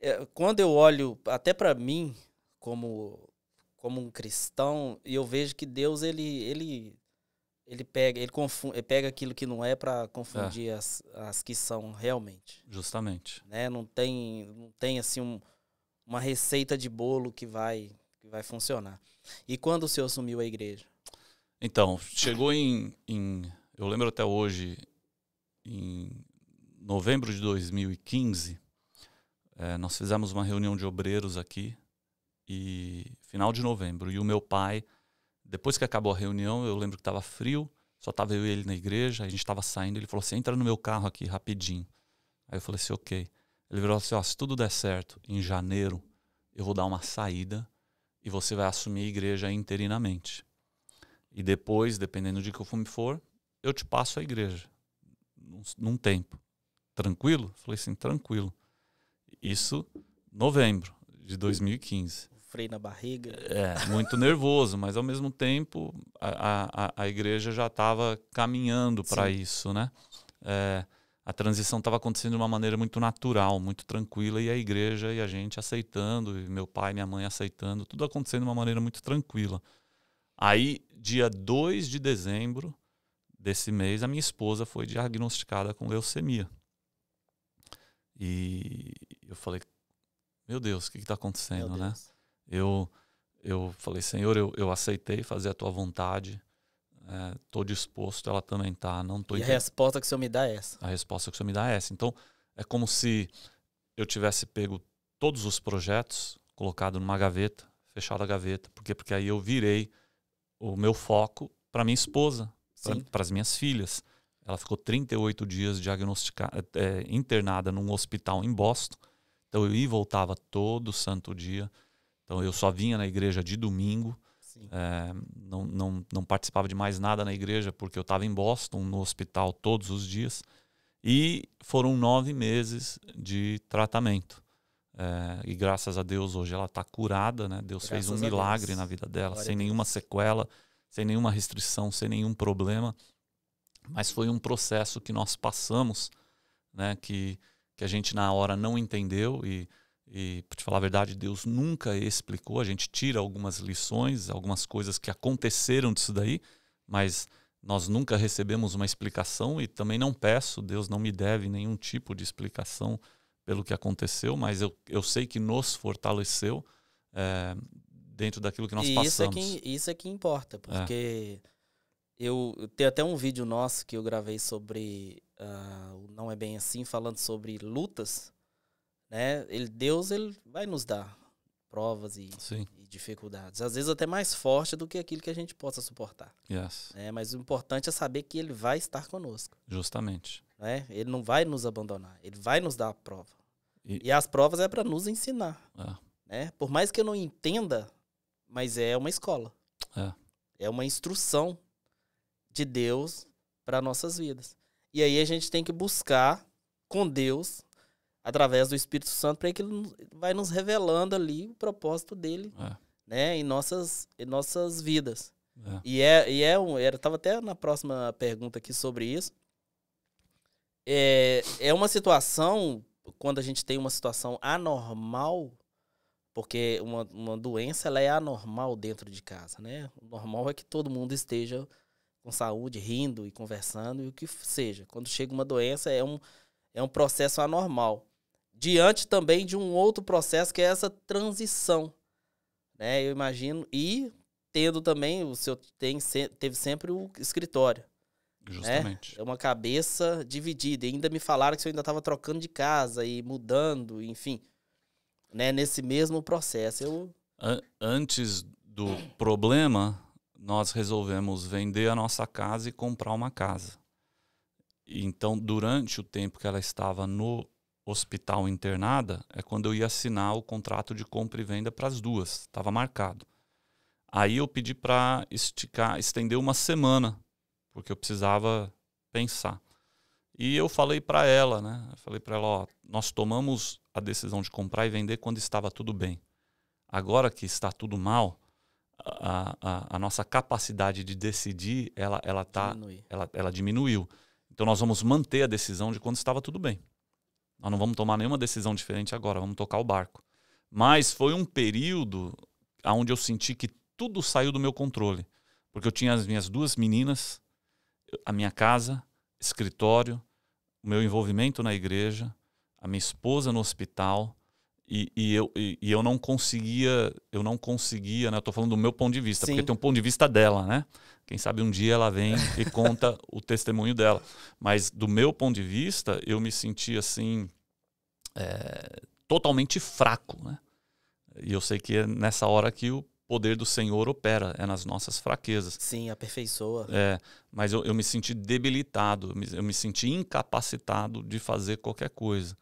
é quando eu olho até para mim como como um cristão, eu vejo que Deus ele ele ele pega, ele confunde, ele pega aquilo que não é para confundir é. As, as que são realmente. Justamente. Né? Não tem, não tem assim um, uma receita de bolo que vai que vai funcionar. E quando o senhor assumiu a igreja? Então, chegou em, em eu lembro até hoje em novembro de 2015, é, eh, nós fizemos uma reunião de obreiros aqui e final de novembro e o meu pai depois que acabou a reunião, eu lembro que estava frio, só estava eu e ele na igreja, a gente estava saindo, ele falou assim, entra no meu carro aqui rapidinho. Aí eu falei assim, ok. Ele virou assim, ó, se tudo der certo, em janeiro eu vou dar uma saída e você vai assumir a igreja interinamente. E depois, dependendo de que eu for, eu te passo a igreja. Num, num tempo. Tranquilo? Falei assim, tranquilo. Isso, novembro de 2015 freio na barriga. É, muito nervoso, mas ao mesmo tempo a, a, a igreja já estava caminhando para isso, né? É, a transição estava acontecendo de uma maneira muito natural, muito tranquila, e a igreja e a gente aceitando, e meu pai e minha mãe aceitando, tudo acontecendo de uma maneira muito tranquila. Aí, dia 2 de dezembro desse mês, a minha esposa foi diagnosticada com leucemia. E eu falei, meu Deus, o que está acontecendo, né? Eu, eu falei, Senhor, eu, eu aceitei fazer a tua vontade, estou é, disposto, ela também está. Não tô e a resposta que o Senhor me dá é essa. A resposta que o Senhor me dá é essa. Então, é como se eu tivesse pego todos os projetos, colocado numa gaveta, fechado a gaveta, porque, porque aí eu virei o meu foco para minha esposa, para as minhas filhas. Ela ficou 38 dias diagnosticada, é, internada num hospital em Boston. Então eu ia e voltava todo santo dia então eu só vinha na igreja de domingo, é, não, não, não participava de mais nada na igreja porque eu estava em Boston, no hospital todos os dias. E foram nove meses de tratamento. É, e graças a Deus hoje ela está curada, né? Deus graças fez um milagre na vida dela, Glória sem nenhuma sequela, sem nenhuma restrição, sem nenhum problema. Mas foi um processo que nós passamos, né? Que, que a gente na hora não entendeu e e, para te falar a verdade, Deus nunca explicou. A gente tira algumas lições, algumas coisas que aconteceram disso daí, mas nós nunca recebemos uma explicação e também não peço. Deus não me deve nenhum tipo de explicação pelo que aconteceu, mas eu, eu sei que nos fortaleceu é, dentro daquilo que nós e passamos. Isso é que, isso é que importa, é. porque é. eu, eu tenho até um vídeo nosso que eu gravei sobre uh, Não É Bem Assim, falando sobre lutas né? Ele, Deus ele vai nos dar provas e, e, dificuldades, às vezes até mais forte do que aquilo que a gente possa suportar. Yes. Né? Mas o importante é saber que Ele vai estar conosco. Justamente. Né? Ele não vai nos abandonar, Ele vai nos dar a prova. E, e as provas é para nos ensinar. É. Né? Por mais que eu não entenda, mas é uma escola. É, é uma instrução de Deus para nossas vidas. E aí a gente tem que buscar com Deus através do Espírito Santo, para que ele vai nos revelando ali o propósito dele, é. né, em nossas, em nossas vidas. É. E é, e é um, era, tava até na próxima pergunta aqui sobre isso. É, é uma situação quando a gente tem uma situação anormal, porque uma, uma doença ela é anormal dentro de casa, né? O normal é que todo mundo esteja com saúde, rindo e conversando e o que seja. Quando chega uma doença é um, é um processo anormal diante também de um outro processo que é essa transição, né? Eu imagino e tendo também o seu tem teve sempre o escritório, né? Justamente. É uma cabeça dividida. E ainda me falaram que eu ainda estava trocando de casa e mudando, enfim. Né? Nesse mesmo processo. Eu... Antes do problema, nós resolvemos vender a nossa casa e comprar uma casa. Então, durante o tempo que ela estava no hospital internada é quando eu ia assinar o contrato de compra e venda para as duas, estava marcado. Aí eu pedi para esticar, estender uma semana, porque eu precisava pensar. E eu falei para ela, né? Eu falei para ela, ó, nós tomamos a decisão de comprar e vender quando estava tudo bem. Agora que está tudo mal, a, a, a nossa capacidade de decidir, ela ela tá Diminui. ela, ela diminuiu. Então nós vamos manter a decisão de quando estava tudo bem. Nós não vamos tomar nenhuma decisão diferente agora, vamos tocar o barco. Mas foi um período onde eu senti que tudo saiu do meu controle. Porque eu tinha as minhas duas meninas, a minha casa, escritório, o meu envolvimento na igreja, a minha esposa no hospital, e, e, eu, e, e, eu não conseguia, eu não conseguia, né? Eu tô falando do meu ponto de vista, Sim. porque tem um ponto de vista dela, né? Quem sabe um dia ela vem e conta o testemunho dela. Mas do meu ponto de vista, eu me senti assim é, totalmente fraco, né? E eu sei que é nessa hora que o poder do Senhor opera, é nas nossas fraquezas. Sim, aperfeiçoa. É, mas eu, eu me senti debilitado, eu me, eu me senti incapacitado de fazer qualquer coisa.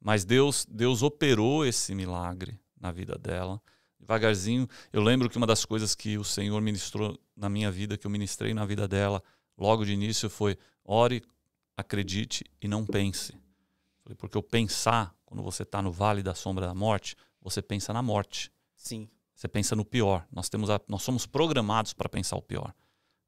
Mas Deus, Deus operou esse milagre na vida dela devagarzinho. Eu lembro que uma das coisas que o Senhor ministrou na minha vida, que eu ministrei na vida dela, logo de início foi: ore, acredite e não pense. Porque o pensar, quando você está no vale da sombra da morte, você pensa na morte. Sim. Você pensa no pior. Nós, temos a, nós somos programados para pensar o pior.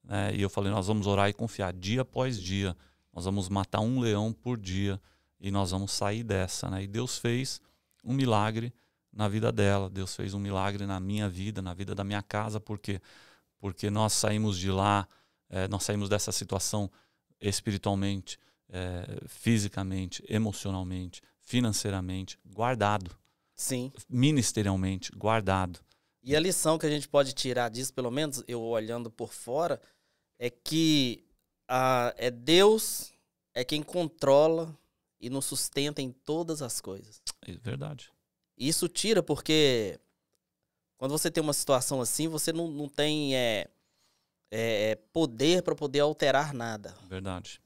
É, e eu falei: nós vamos orar e confiar dia após dia. Nós vamos matar um leão por dia e nós vamos sair dessa. Né? E Deus fez um milagre na vida dela. Deus fez um milagre na minha vida, na vida da minha casa, porque Porque nós saímos de lá, é, nós saímos dessa situação espiritualmente, é, fisicamente, emocionalmente, financeiramente, guardado. Sim. Ministerialmente, guardado. E a lição que a gente pode tirar disso, pelo menos eu olhando por fora, é que ah, é Deus é quem controla e nos sustenta em todas as coisas. É verdade isso tira porque quando você tem uma situação assim, você não, não tem é, é, é poder para poder alterar nada. Verdade.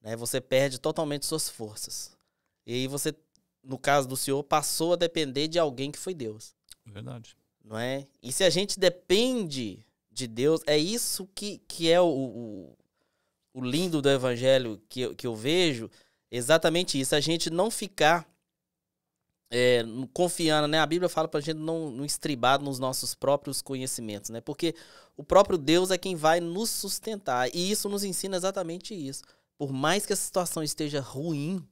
Né? Você perde totalmente suas forças. E aí você, no caso do senhor, passou a depender de alguém que foi Deus. Verdade. Não é? E se a gente depende de Deus, é isso que, que é o, o, o lindo do evangelho que, que eu vejo, exatamente isso. A gente não ficar é, confiando, né? A Bíblia fala para a gente não, não estribar nos nossos próprios conhecimentos, né? Porque o próprio Deus é quem vai nos sustentar. E isso nos ensina exatamente isso. Por mais que a situação esteja ruim,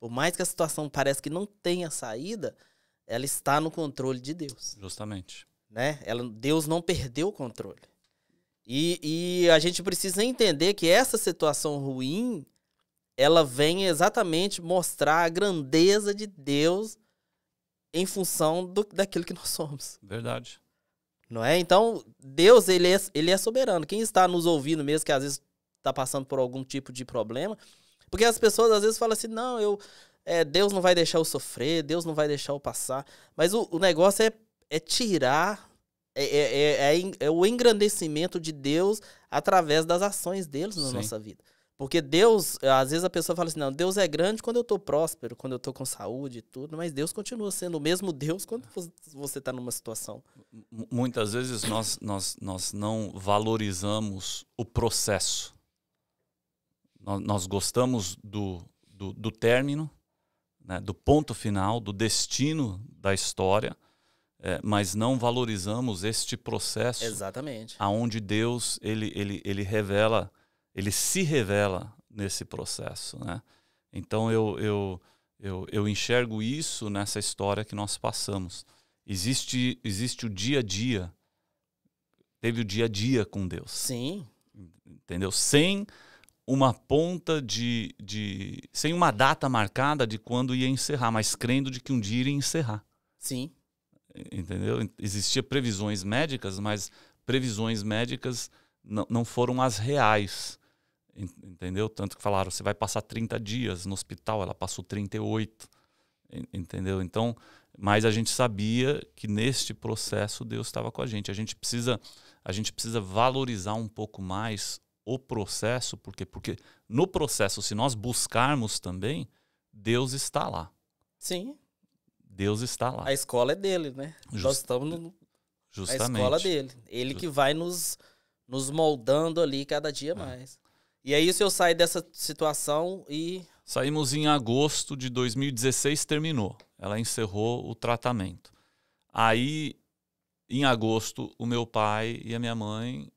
por mais que a situação pareça que não tenha saída, ela está no controle de Deus. Justamente. Né? Ela, Deus não perdeu o controle. E, e a gente precisa entender que essa situação ruim, ela vem exatamente mostrar a grandeza de Deus em função do, daquilo que nós somos. Verdade. Não é? Então, Deus, ele é, ele é soberano. Quem está nos ouvindo mesmo, que às vezes está passando por algum tipo de problema, porque as pessoas às vezes falam assim, não, eu, é, Deus não vai deixar eu sofrer, Deus não vai deixar eu passar. Mas o, o negócio é, é tirar, é, é, é, o engrandecimento de Deus através das ações deles na Sim. nossa vida. Porque Deus, às vezes a pessoa fala assim, não, Deus é grande quando eu estou próspero, quando eu estou com saúde e tudo, mas Deus continua sendo o mesmo Deus quando você está numa situação. Muitas vezes nós, nós, nós não valorizamos o processo. Nós, nós gostamos do, do, do término, né, do ponto final, do destino da história, é, mas não valorizamos este processo. Exatamente. Aonde Deus ele, ele, ele revela ele se revela nesse processo, né? Então eu, eu, eu, eu enxergo isso nessa história que nós passamos. Existe, existe o dia a dia. Teve o dia a dia com Deus. Sim. Entendeu? Sem uma ponta de, de. sem uma data marcada de quando ia encerrar, mas crendo de que um dia iria encerrar. Sim. Entendeu? Existia previsões médicas, mas previsões médicas não, não foram as reais. Entendeu? Tanto que falaram, você vai passar 30 dias no hospital, ela passou 38. Entendeu? Então, mas a gente sabia que neste processo Deus estava com a gente. A gente precisa a gente precisa valorizar um pouco mais o processo, porque porque no processo se nós buscarmos também, Deus está lá. Sim. Deus está lá. A escola é dele, né? Just, nós estamos no, justamente. A escola dele. Ele Just... que vai nos nos moldando ali cada dia é. mais. E aí é se eu saí dessa situação e. Saímos em agosto de 2016, terminou. Ela encerrou o tratamento. Aí, em agosto, o meu pai e a minha mãe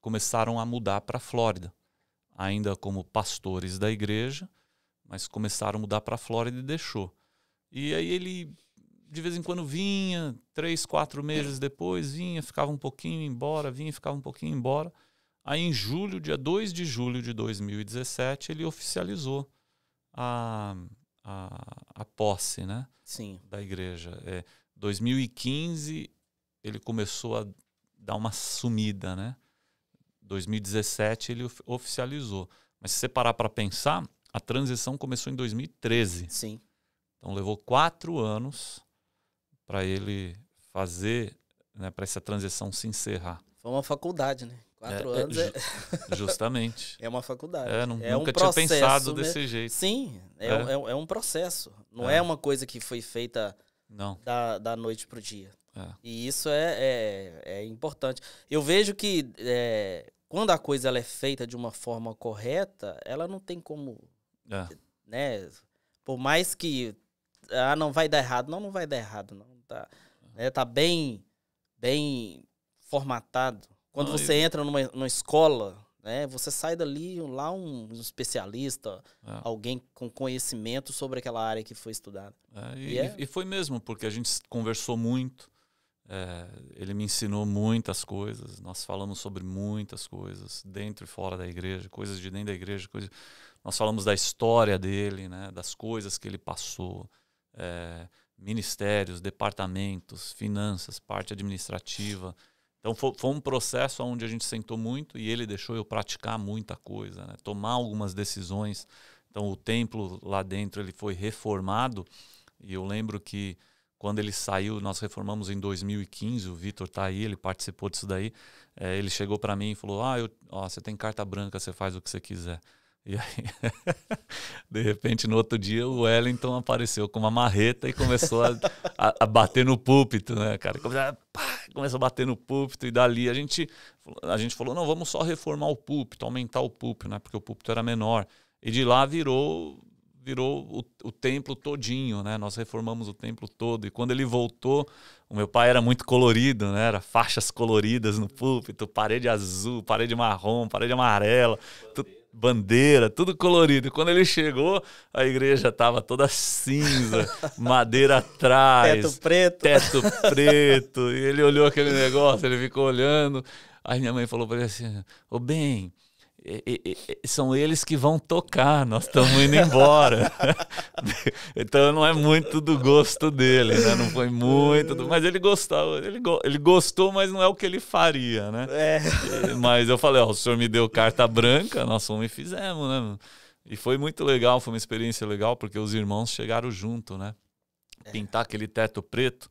começaram a mudar para a Flórida, ainda como pastores da igreja, mas começaram a mudar para a Flórida e deixou. E aí ele de vez em quando vinha, três, quatro meses depois, vinha, ficava um pouquinho embora, vinha, ficava um pouquinho embora. Aí em julho, dia 2 de julho de 2017, ele oficializou a, a, a posse né, Sim. da igreja. É, 2015 ele começou a dar uma sumida, né? 2017 ele oficializou. Mas se você parar para pensar, a transição começou em 2013. Sim. Então levou quatro anos para ele fazer, né, para essa transição se encerrar. Foi uma faculdade, né? Quatro é, é, anos é. Justamente. é uma faculdade. É, não, é nunca um tinha pensado mesmo. desse jeito. Sim, é, é. Um, é, é, um processo. Não é. é, uma coisa que foi feita não. Da, da noite para o dia. E isso é, é, importante. Eu vejo que quando a coisa ela é feita de uma forma correta, ela não tem como. Né, por mais que. Ah, não vai dar errado. Não, não vai dar errado. Não, tá, é né, tá bem, bem formatado quando você entra numa, numa escola, né, você sai dali lá um, um especialista, é. alguém com conhecimento sobre aquela área que foi estudada. É, e, e, é? e, foi mesmo, porque a gente conversou muito, é, ele me ensinou muitas coisas, nós falamos sobre muitas coisas, dentro e fora da igreja, coisas de dentro da igreja, coisas... nós falamos da história dele, né, das coisas que ele passou é, ministérios, departamentos, finanças, parte administrativa, então foi, foi, um processo onde a gente sentou muito e ele deixou eu praticar muita coisa, né? tomar algumas decisões. Então o templo lá dentro ele foi reformado e eu lembro que quando ele saiu, nós reformamos em 2015, o Vitor tá aí, ele participou disso daí. É, ele chegou para mim e falou: Ah, eu, ó, você tem carta branca, você faz o que você quiser. E aí, de repente, no outro dia, o Wellington apareceu com uma marreta e começou a, a, a bater no púlpito, né, cara? Começou a, ah, pá, começou a bater no púlpito e dali a gente, a gente falou, não, vamos só reformar o púlpito, aumentar o púlpito, né? Porque o púlpito era menor. E de lá virou virou o, o, templo todinho, né? Nós reformamos o templo todo. E quando ele voltou, o meu pai era muito colorido, né? Era faixas coloridas no púlpito, parede azul, parede marrom, parede amarela, bandeira, bandeira, tudo colorido. Quando ele chegou, a igreja estava toda cinza, madeira atrás, teto preto. Teto preto. E ele olhou aquele negócio, ele ficou olhando. Aí minha mãe falou para ele assim: "Ô, bem, são eles que vão tocar, nós estamos indo embora. então não é muito do gosto dele, né? Não foi muito, do... mas ele gostou ele, go... ele gostou, mas não é o que ele faria, né? É. Mas eu falei, ó, o senhor me deu carta branca, nós fomos e fizemos, né? E foi muito legal, foi uma experiência legal, porque os irmãos chegaram junto, né? É. Pintar aquele teto preto.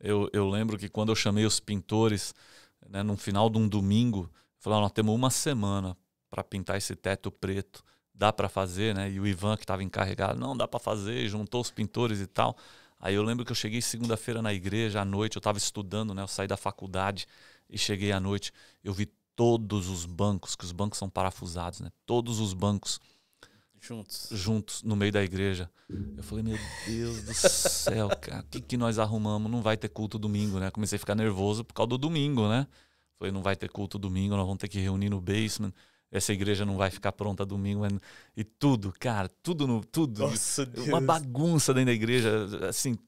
Eu, eu lembro que quando eu chamei os pintores, né, no final de um domingo, falaram, nós temos uma semana para pintar esse teto preto, dá para fazer, né? E o Ivan que estava encarregado, não, dá para fazer, juntou os pintores e tal. Aí eu lembro que eu cheguei segunda-feira na igreja à noite, eu estava estudando, né? Eu saí da faculdade e cheguei à noite, eu vi todos os bancos, que os bancos são parafusados, né? Todos os bancos juntos, juntos no meio da igreja. Eu falei, meu Deus do céu, cara, o que, que nós arrumamos? Não vai ter culto domingo, né? Comecei a ficar nervoso por causa do domingo, né? Falei, não vai ter culto domingo, nós vamos ter que reunir no basement essa igreja não vai ficar pronta domingo e tudo, cara, tudo no tudo, Nossa, Deus. uma bagunça dentro da igreja, assim,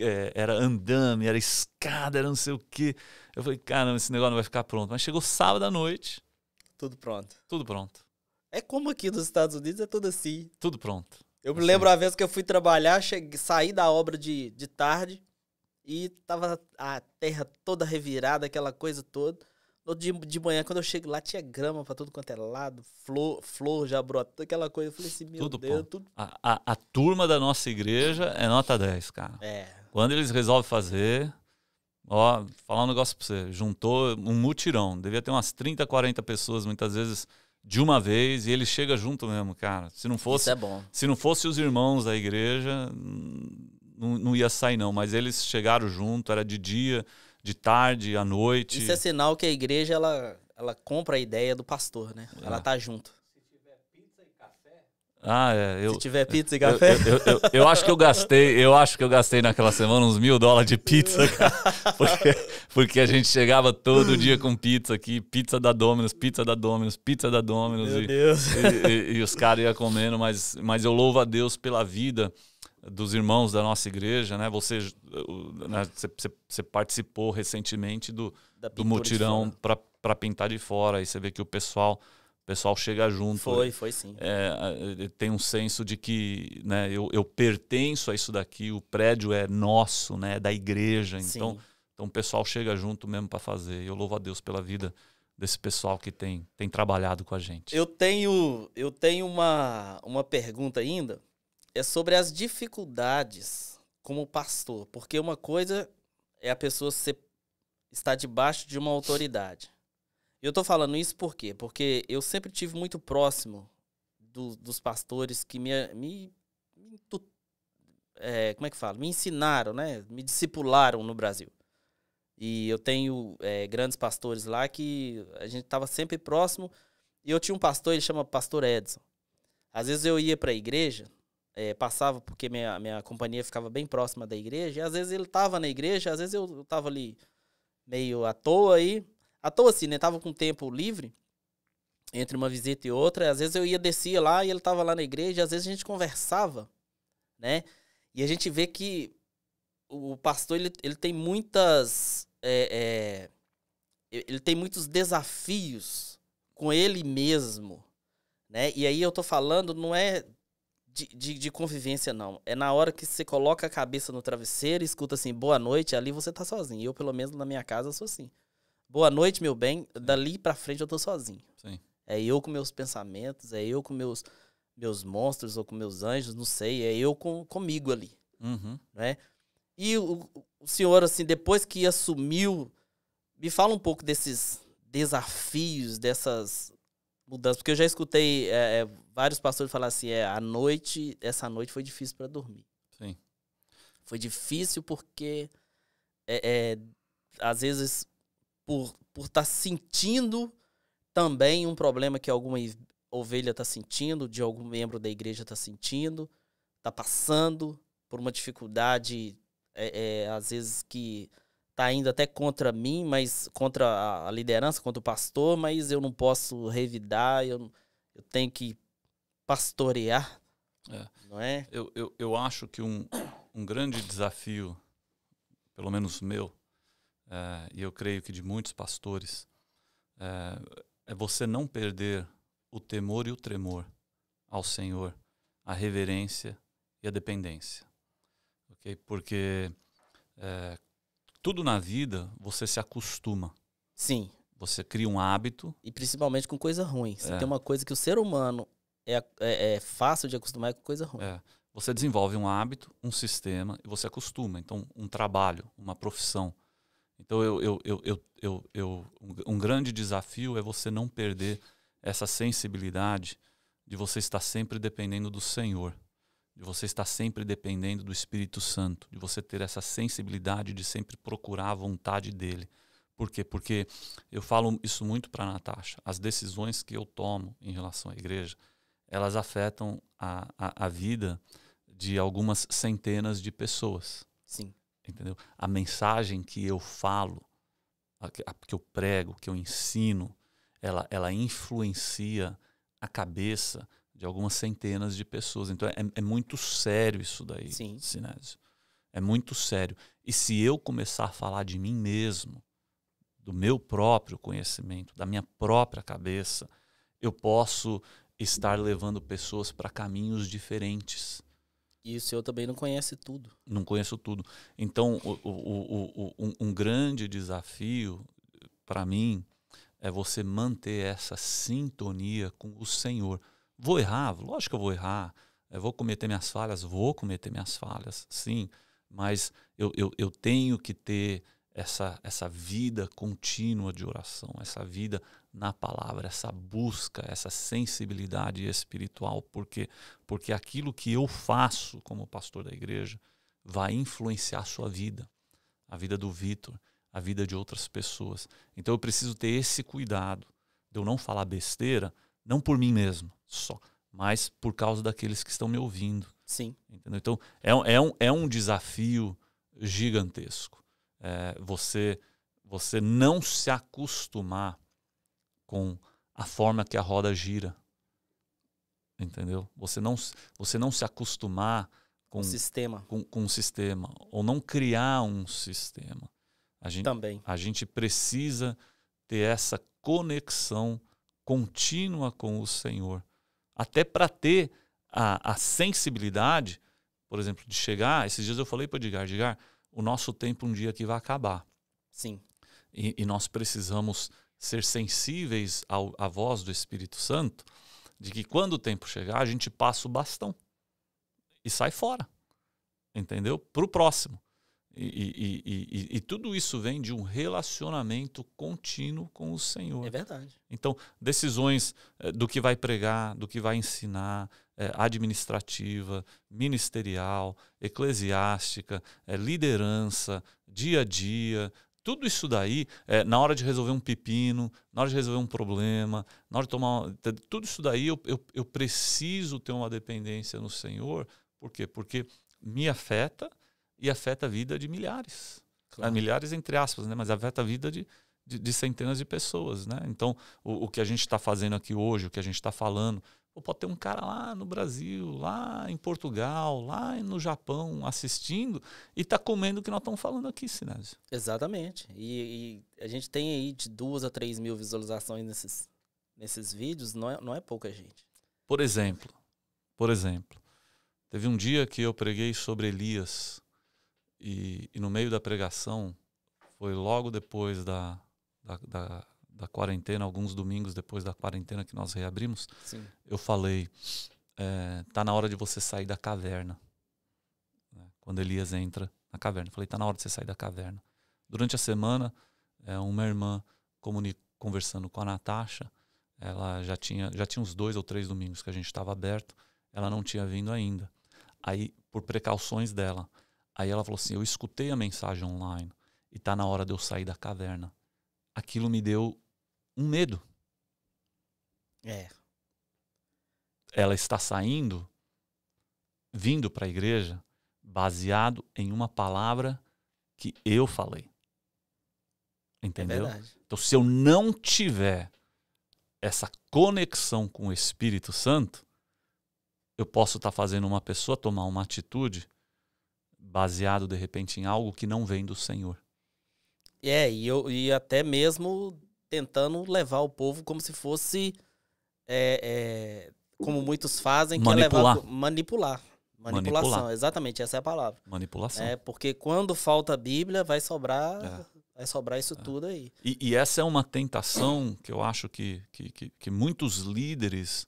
é, era andame, era escada, era não sei o quê. Eu falei, cara esse negócio não vai ficar pronto. Mas chegou sábado à noite. Tudo pronto. Tudo pronto. É como aqui nos Estados Unidos, é tudo assim. Tudo pronto. Eu me assim. lembro a vez que eu fui trabalhar, cheguei, saí da obra de, de tarde e tava a terra toda revirada, aquela coisa toda. Todo de manhã, quando eu chego lá, tinha grama pra tudo quanto é lado, flor, flor já brotou, aquela coisa. Eu falei assim, meu tudo, Deus, tudo... a, a, a, turma da nossa igreja é nota 10, cara. É. Quando eles resolvem fazer, ó, falar um negócio pra você, juntou um mutirão. Devia ter umas 30, 40 pessoas, muitas vezes de uma vez e ele chega junto mesmo, cara. Se não fosse, é se não fosse os irmãos da igreja, hum, não, não ia sair não. Mas eles chegaram junto, era de dia, de tarde, à noite. Isso é sinal que a igreja ela, ela compra a ideia do pastor, né? É. Ela tá junto. Ah, é, Se tiver é, pizza e café. Ah, é. Eu, Se tiver pizza e café. Eu, eu, eu, eu, acho que eu gastei, eu acho que eu gastei naquela semana uns mil dólares de pizza, cara, porque, porque a gente chegava todo dia com pizza aqui, pizza da Domino's, pizza da Domino's, pizza da Domino's. Meu e, Deus. E, e, e os caras iam comendo, mas, mas eu louvo a Deus pela vida dos irmãos da nossa igreja, né? Você, né, você, você participou recentemente do, do mutirão para pintar de fora. Aí você vê que o pessoal o pessoal chega junto. Foi, foi sim. É, é, tem um senso de que né, eu, eu pertenço a isso daqui, o prédio é nosso, né? É da igreja. Então, então o pessoal chega junto mesmo para fazer. Eu louvo a Deus pela vida desse pessoal que tem, tem trabalhado com a gente. Eu tenho, eu tenho uma, uma pergunta ainda é sobre as dificuldades como pastor. Porque uma coisa é a pessoa ser, estar debaixo de uma autoridade. Eu estou falando isso por quê? Porque eu sempre tive muito próximo do, dos pastores que me, me, me é, como é que fala? Me ensinaram, né? Me discipularam no Brasil. E eu tenho é, grandes pastores lá que a gente estava sempre próximo. E eu tinha um pastor, ele chama Pastor Edson. Às vezes eu ia para a igreja é, passava, porque minha, minha companhia ficava bem próxima da igreja, e às vezes ele tava na igreja, às vezes eu, eu tava ali meio à toa aí. À toa assim, né? Tava com tempo livre entre uma visita e outra. E às vezes eu ia, descia lá e ele tava lá na igreja, e às vezes a gente conversava, né? E a gente vê que o pastor, ele, ele tem muitas... É, é, ele tem muitos desafios com ele mesmo, né? E aí eu tô falando, não é de, de, de, convivência, não. É na hora que você coloca a cabeça no travesseiro e escuta assim, boa noite, ali você tá sozinho. Eu, pelo menos na minha casa, sou assim. Boa noite, meu bem, dali pra frente eu tô sozinho. Sim. É eu com meus pensamentos, é eu com meus, meus monstros ou com meus anjos, não sei. É eu com, comigo ali. Uhum. Né? E o, o senhor, assim, depois que assumiu, me fala um pouco desses desafios, dessas mudança? Porque eu já escutei é, é, vários pastores falar assim: é, a noite, essa noite foi difícil para dormir. Sim. Foi difícil porque, é, é, às vezes, por estar tá sentindo também um problema que alguma ovelha está sentindo, de algum membro da igreja está sentindo, está passando por uma dificuldade, é, é às vezes, que tá indo até contra mim, mas contra a liderança, contra o pastor, mas eu não posso revidar, eu, eu tenho que pastorear. É. Não é? Eu, eu, eu acho que um, um grande desafio, pelo menos meu, é, e eu creio que de muitos pastores, é, é você não perder o temor e o tremor ao Senhor, a reverência e a dependência. ok? Porque é, tudo na vida você se acostuma. Sim. Você cria um hábito. E principalmente com coisa ruim. Se é. tem uma coisa que o ser humano é, é, é fácil de acostumar é com coisa ruim. É. Você desenvolve um hábito, um sistema, e você acostuma. Então, um trabalho, uma profissão. Então, eu, eu, eu, eu, eu, eu, um grande desafio é você não perder essa sensibilidade de você estar sempre dependendo do Senhor de você estar sempre dependendo do Espírito Santo, de você ter essa sensibilidade de sempre procurar a vontade dele. Por quê? Porque eu falo isso muito para a Natasha. As decisões que eu tomo em relação à igreja, elas afetam a, a, a vida de algumas centenas de pessoas. Sim. Entendeu? A mensagem que eu falo, a, a, que eu prego, que eu ensino, ela, ela influencia a cabeça de algumas centenas de pessoas. Então é, é muito sério isso daí, Sim. Sinésio. É muito sério. E se eu começar a falar de mim mesmo, do meu próprio conhecimento, da minha própria cabeça, eu posso estar levando pessoas para caminhos diferentes. E o senhor também não conhece tudo. Não conheço tudo. Então, o, o, o, um, um grande desafio para mim é você manter essa sintonia com o Senhor. Vou errar? Lógico que eu vou errar. Eu é, vou cometer minhas falhas? Vou cometer minhas falhas, sim. Mas eu, eu, eu tenho que ter essa, essa vida contínua de oração, essa vida na palavra, essa busca, essa sensibilidade espiritual, porque porque aquilo que eu faço como pastor da igreja vai influenciar a sua vida, a vida do Vitor, a vida de outras pessoas. Então eu preciso ter esse cuidado de eu não falar besteira não por mim mesmo, só, mas por causa daqueles que estão me ouvindo. Sim. Entendeu? Então, é, é, um, é um desafio gigantesco. É, você, você não se acostumar com a forma que a roda gira. Entendeu? Você não, você não se acostumar com, o sistema. Com, com um sistema. Ou não criar um sistema. A gente, Também. A gente precisa ter essa conexão contínua com o Senhor, até para ter a, a, sensibilidade, por exemplo, de chegar. Esses dias eu falei para o Edgar, Edgar, o nosso tempo um dia que vai acabar. Sim. E, e nós precisamos ser sensíveis ao, à voz do Espírito Santo, de que quando o tempo chegar, a gente passa o bastão e sai fora. Entendeu? Para o próximo. E, e, e, e, tudo isso vem de um relacionamento contínuo com o Senhor. É verdade. Então, decisões eh, do que vai pregar, do que vai ensinar, eh, administrativa, ministerial, eclesiástica, eh, liderança, dia a dia, tudo isso daí, é, na hora de resolver um pepino, na hora de resolver um problema, na hora de tomar. Uma, tudo isso daí eu, eu, eu, preciso ter uma dependência no Senhor. Por quê? Porque me afeta e afeta a vida de milhares. Claro. Ah, milhares entre aspas, né? mas afeta a vida de, de, de centenas de pessoas. Né? Então, o, o que a gente está fazendo aqui hoje, o que a gente está falando, pode ter um cara lá no Brasil, lá em Portugal, lá no Japão assistindo e está comendo o que nós estamos falando aqui, Sinésio. Exatamente. E, e, a gente tem aí de duas a três mil visualizações nesses, nesses vídeos, não é, não é pouca gente. Por exemplo, por exemplo, teve um dia que eu preguei sobre Elias e, e, no meio da pregação, foi logo depois da, da, da, da, quarentena, alguns domingos depois da quarentena que nós reabrimos, Sim. eu falei: é, tá na hora de você sair da caverna. Né, quando Elias entra na caverna, eu falei: tá na hora de você sair da caverna. Durante a semana, é, uma irmã conversando com a Natasha, ela já tinha, já tinha uns dois ou três domingos que a gente estava aberto, ela não tinha vindo ainda. Aí, por precauções dela, Aí ela falou assim: Eu escutei a mensagem online e tá na hora de eu sair da caverna. Aquilo me deu um medo. É. Ela está saindo, vindo para a igreja, baseado em uma palavra que eu falei. Entendeu? É então, se eu não tiver essa conexão com o Espírito Santo, eu posso estar tá fazendo uma pessoa tomar uma atitude baseado de repente em algo que não vem do Senhor. É, e, eu, e até mesmo tentando levar o povo como se fosse. É, é, como muitos fazem, manipular. que é levar, manipular. Manipulação, exatamente, essa é a palavra. Manipulação. É, porque quando falta a Bíblia, vai sobrar, é. vai sobrar isso é. tudo aí. E, e, essa é uma tentação que eu acho que, que, que, que, muitos líderes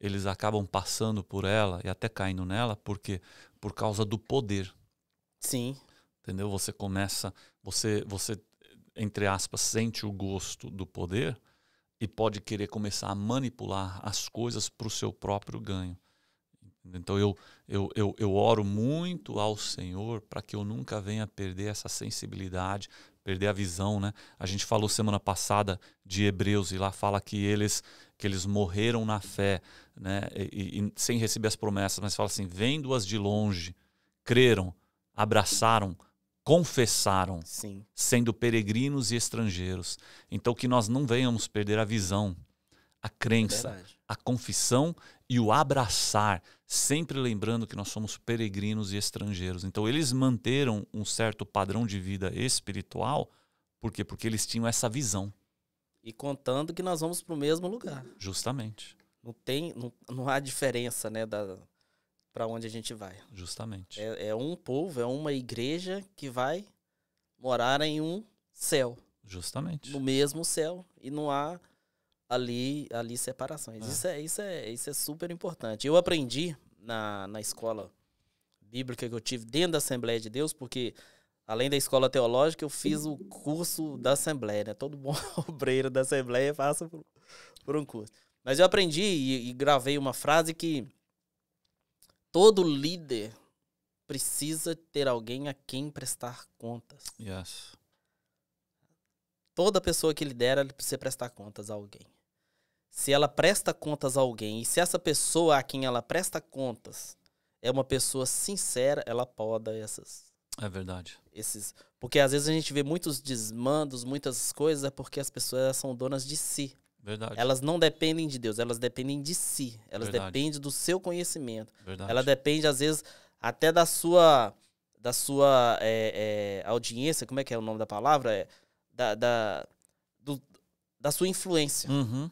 eles acabam passando por ela e até caindo nela, porque por causa do poder. Sim. Entendeu? Você começa, você, você entre aspas, sente o gosto do poder e pode querer começar a manipular as coisas para o seu próprio ganho. Então eu, eu, eu, eu oro muito ao Senhor para que eu nunca venha perder essa sensibilidade, perder a visão, né? A gente falou semana passada de Hebreus e lá fala que eles que eles morreram na fé, né? E, e sem receber as promessas, mas fala assim, vendo-as de longe, creram abraçaram, confessaram, Sim. sendo peregrinos e estrangeiros. Então que nós não venhamos perder a visão, a crença, é a confissão e o abraçar, sempre lembrando que nós somos peregrinos e estrangeiros. Então eles manteram um certo padrão de vida espiritual, por quê? Porque eles tinham essa visão. E contando que nós vamos para o mesmo lugar. Justamente. Não tem, não, não há diferença, né, da, para onde a gente vai. Justamente. É, é, um povo, é uma igreja que vai morar em um céu. Justamente. No mesmo céu e não há ali ali separações. É. Isso é isso é isso é super importante. Eu aprendi na, na escola bíblica que eu tive dentro da Assembleia de Deus, porque além da escola teológica, eu fiz o curso da Assembleia, né? Todo bom obreiro da Assembleia passa por, por um curso. Mas eu aprendi e, e gravei uma frase que todo líder precisa ter alguém a quem prestar contas. Yes. Toda pessoa que lidera precisa prestar contas a alguém. Se ela presta contas a alguém e se essa pessoa a quem ela presta contas é uma pessoa sincera, ela poda essas. É verdade. Esses, porque às vezes a gente vê muitos desmandos, muitas coisas, é porque as pessoas são donas de si. Verdade. Elas não dependem de Deus, elas dependem de si. Elas Verdade. dependem do seu conhecimento. Verdade. Ela depende, às vezes, até da sua da sua é, é, audiência, como é que é o nome da palavra? É, da, da, do, da sua influência. Uhum.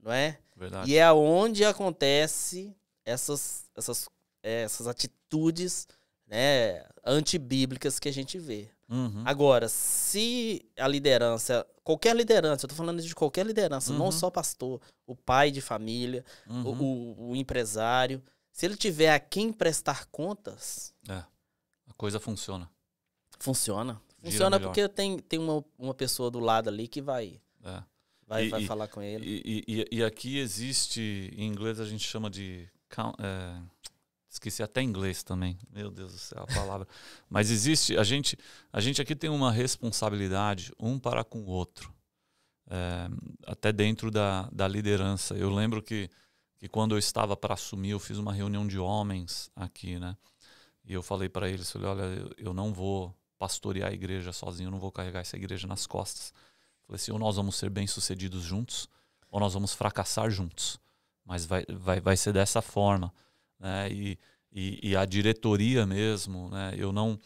Não é? Verdade. E é onde acontece essas, essas, eh, essas atitudes né, antibíblicas que a gente vê. Uhum. Agora, se a liderança qualquer liderança, eu tô falando de qualquer liderança, uhum. não só pastor, o pai de família, uhum. o, o, o, empresário. Se ele tiver a quem prestar contas. É. A coisa funciona. Funciona. Funciona porque tem, tem uma, uma pessoa do lado ali que vai. É. Vai, e, vai falar com ele. E, e, aqui existe, em inglês a gente chama de. É, esqueci até inglês também. Meu Deus do céu, a palavra. Mas existe, a gente, a gente aqui tem uma responsabilidade um para com o outro, é, até dentro da, da liderança. Eu lembro que, que quando eu estava para assumir, eu fiz uma reunião de homens aqui, né? E eu falei para eles, falei, olha, eu, eu não vou pastorear a igreja sozinho, eu não vou carregar essa igreja nas costas. Eu falei assim, ou nós vamos ser bem-sucedidos juntos, ou nós vamos fracassar juntos. Mas vai, vai, vai ser dessa forma né? E, e, e, a diretoria mesmo, né? Eu não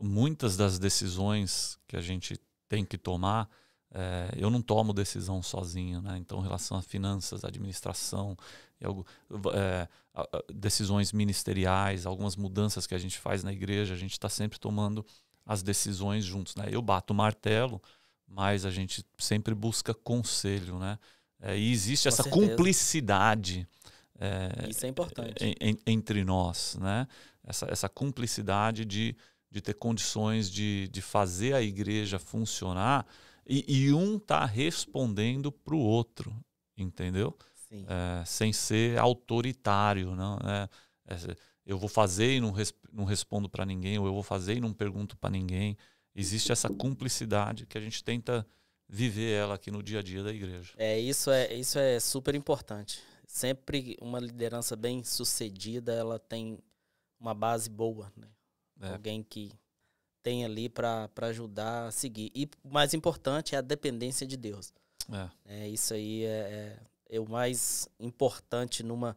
muitas das decisões que a gente tem que tomar é, eu não tomo decisão sozinho, né? Então, em relação a finanças, administração, algo, é, eh, decisões ministeriais, algumas mudanças que a gente faz na igreja, a gente está sempre tomando as decisões juntos, né? Eu bato o martelo, mas a gente sempre busca conselho, né? É, e existe Com essa certeza. cumplicidade é, Isso é importante. Em, em, entre nós, né? Essa, essa cumplicidade de, de ter condições de, de fazer a igreja funcionar e, e um tá respondendo para o outro, entendeu? É, sem ser autoritário, não? Né? É, eu vou fazer e não, resp não respondo para ninguém, ou eu vou fazer e não pergunto para ninguém. Existe essa cumplicidade que a gente tenta viver ela aqui no dia a dia da igreja. É isso é isso é super importante sempre uma liderança bem sucedida, ela tem uma base boa, né? É. Alguém que tem ali para ajudar a seguir. E o mais importante é a dependência de Deus. É. é isso aí é, é, é, o mais importante numa,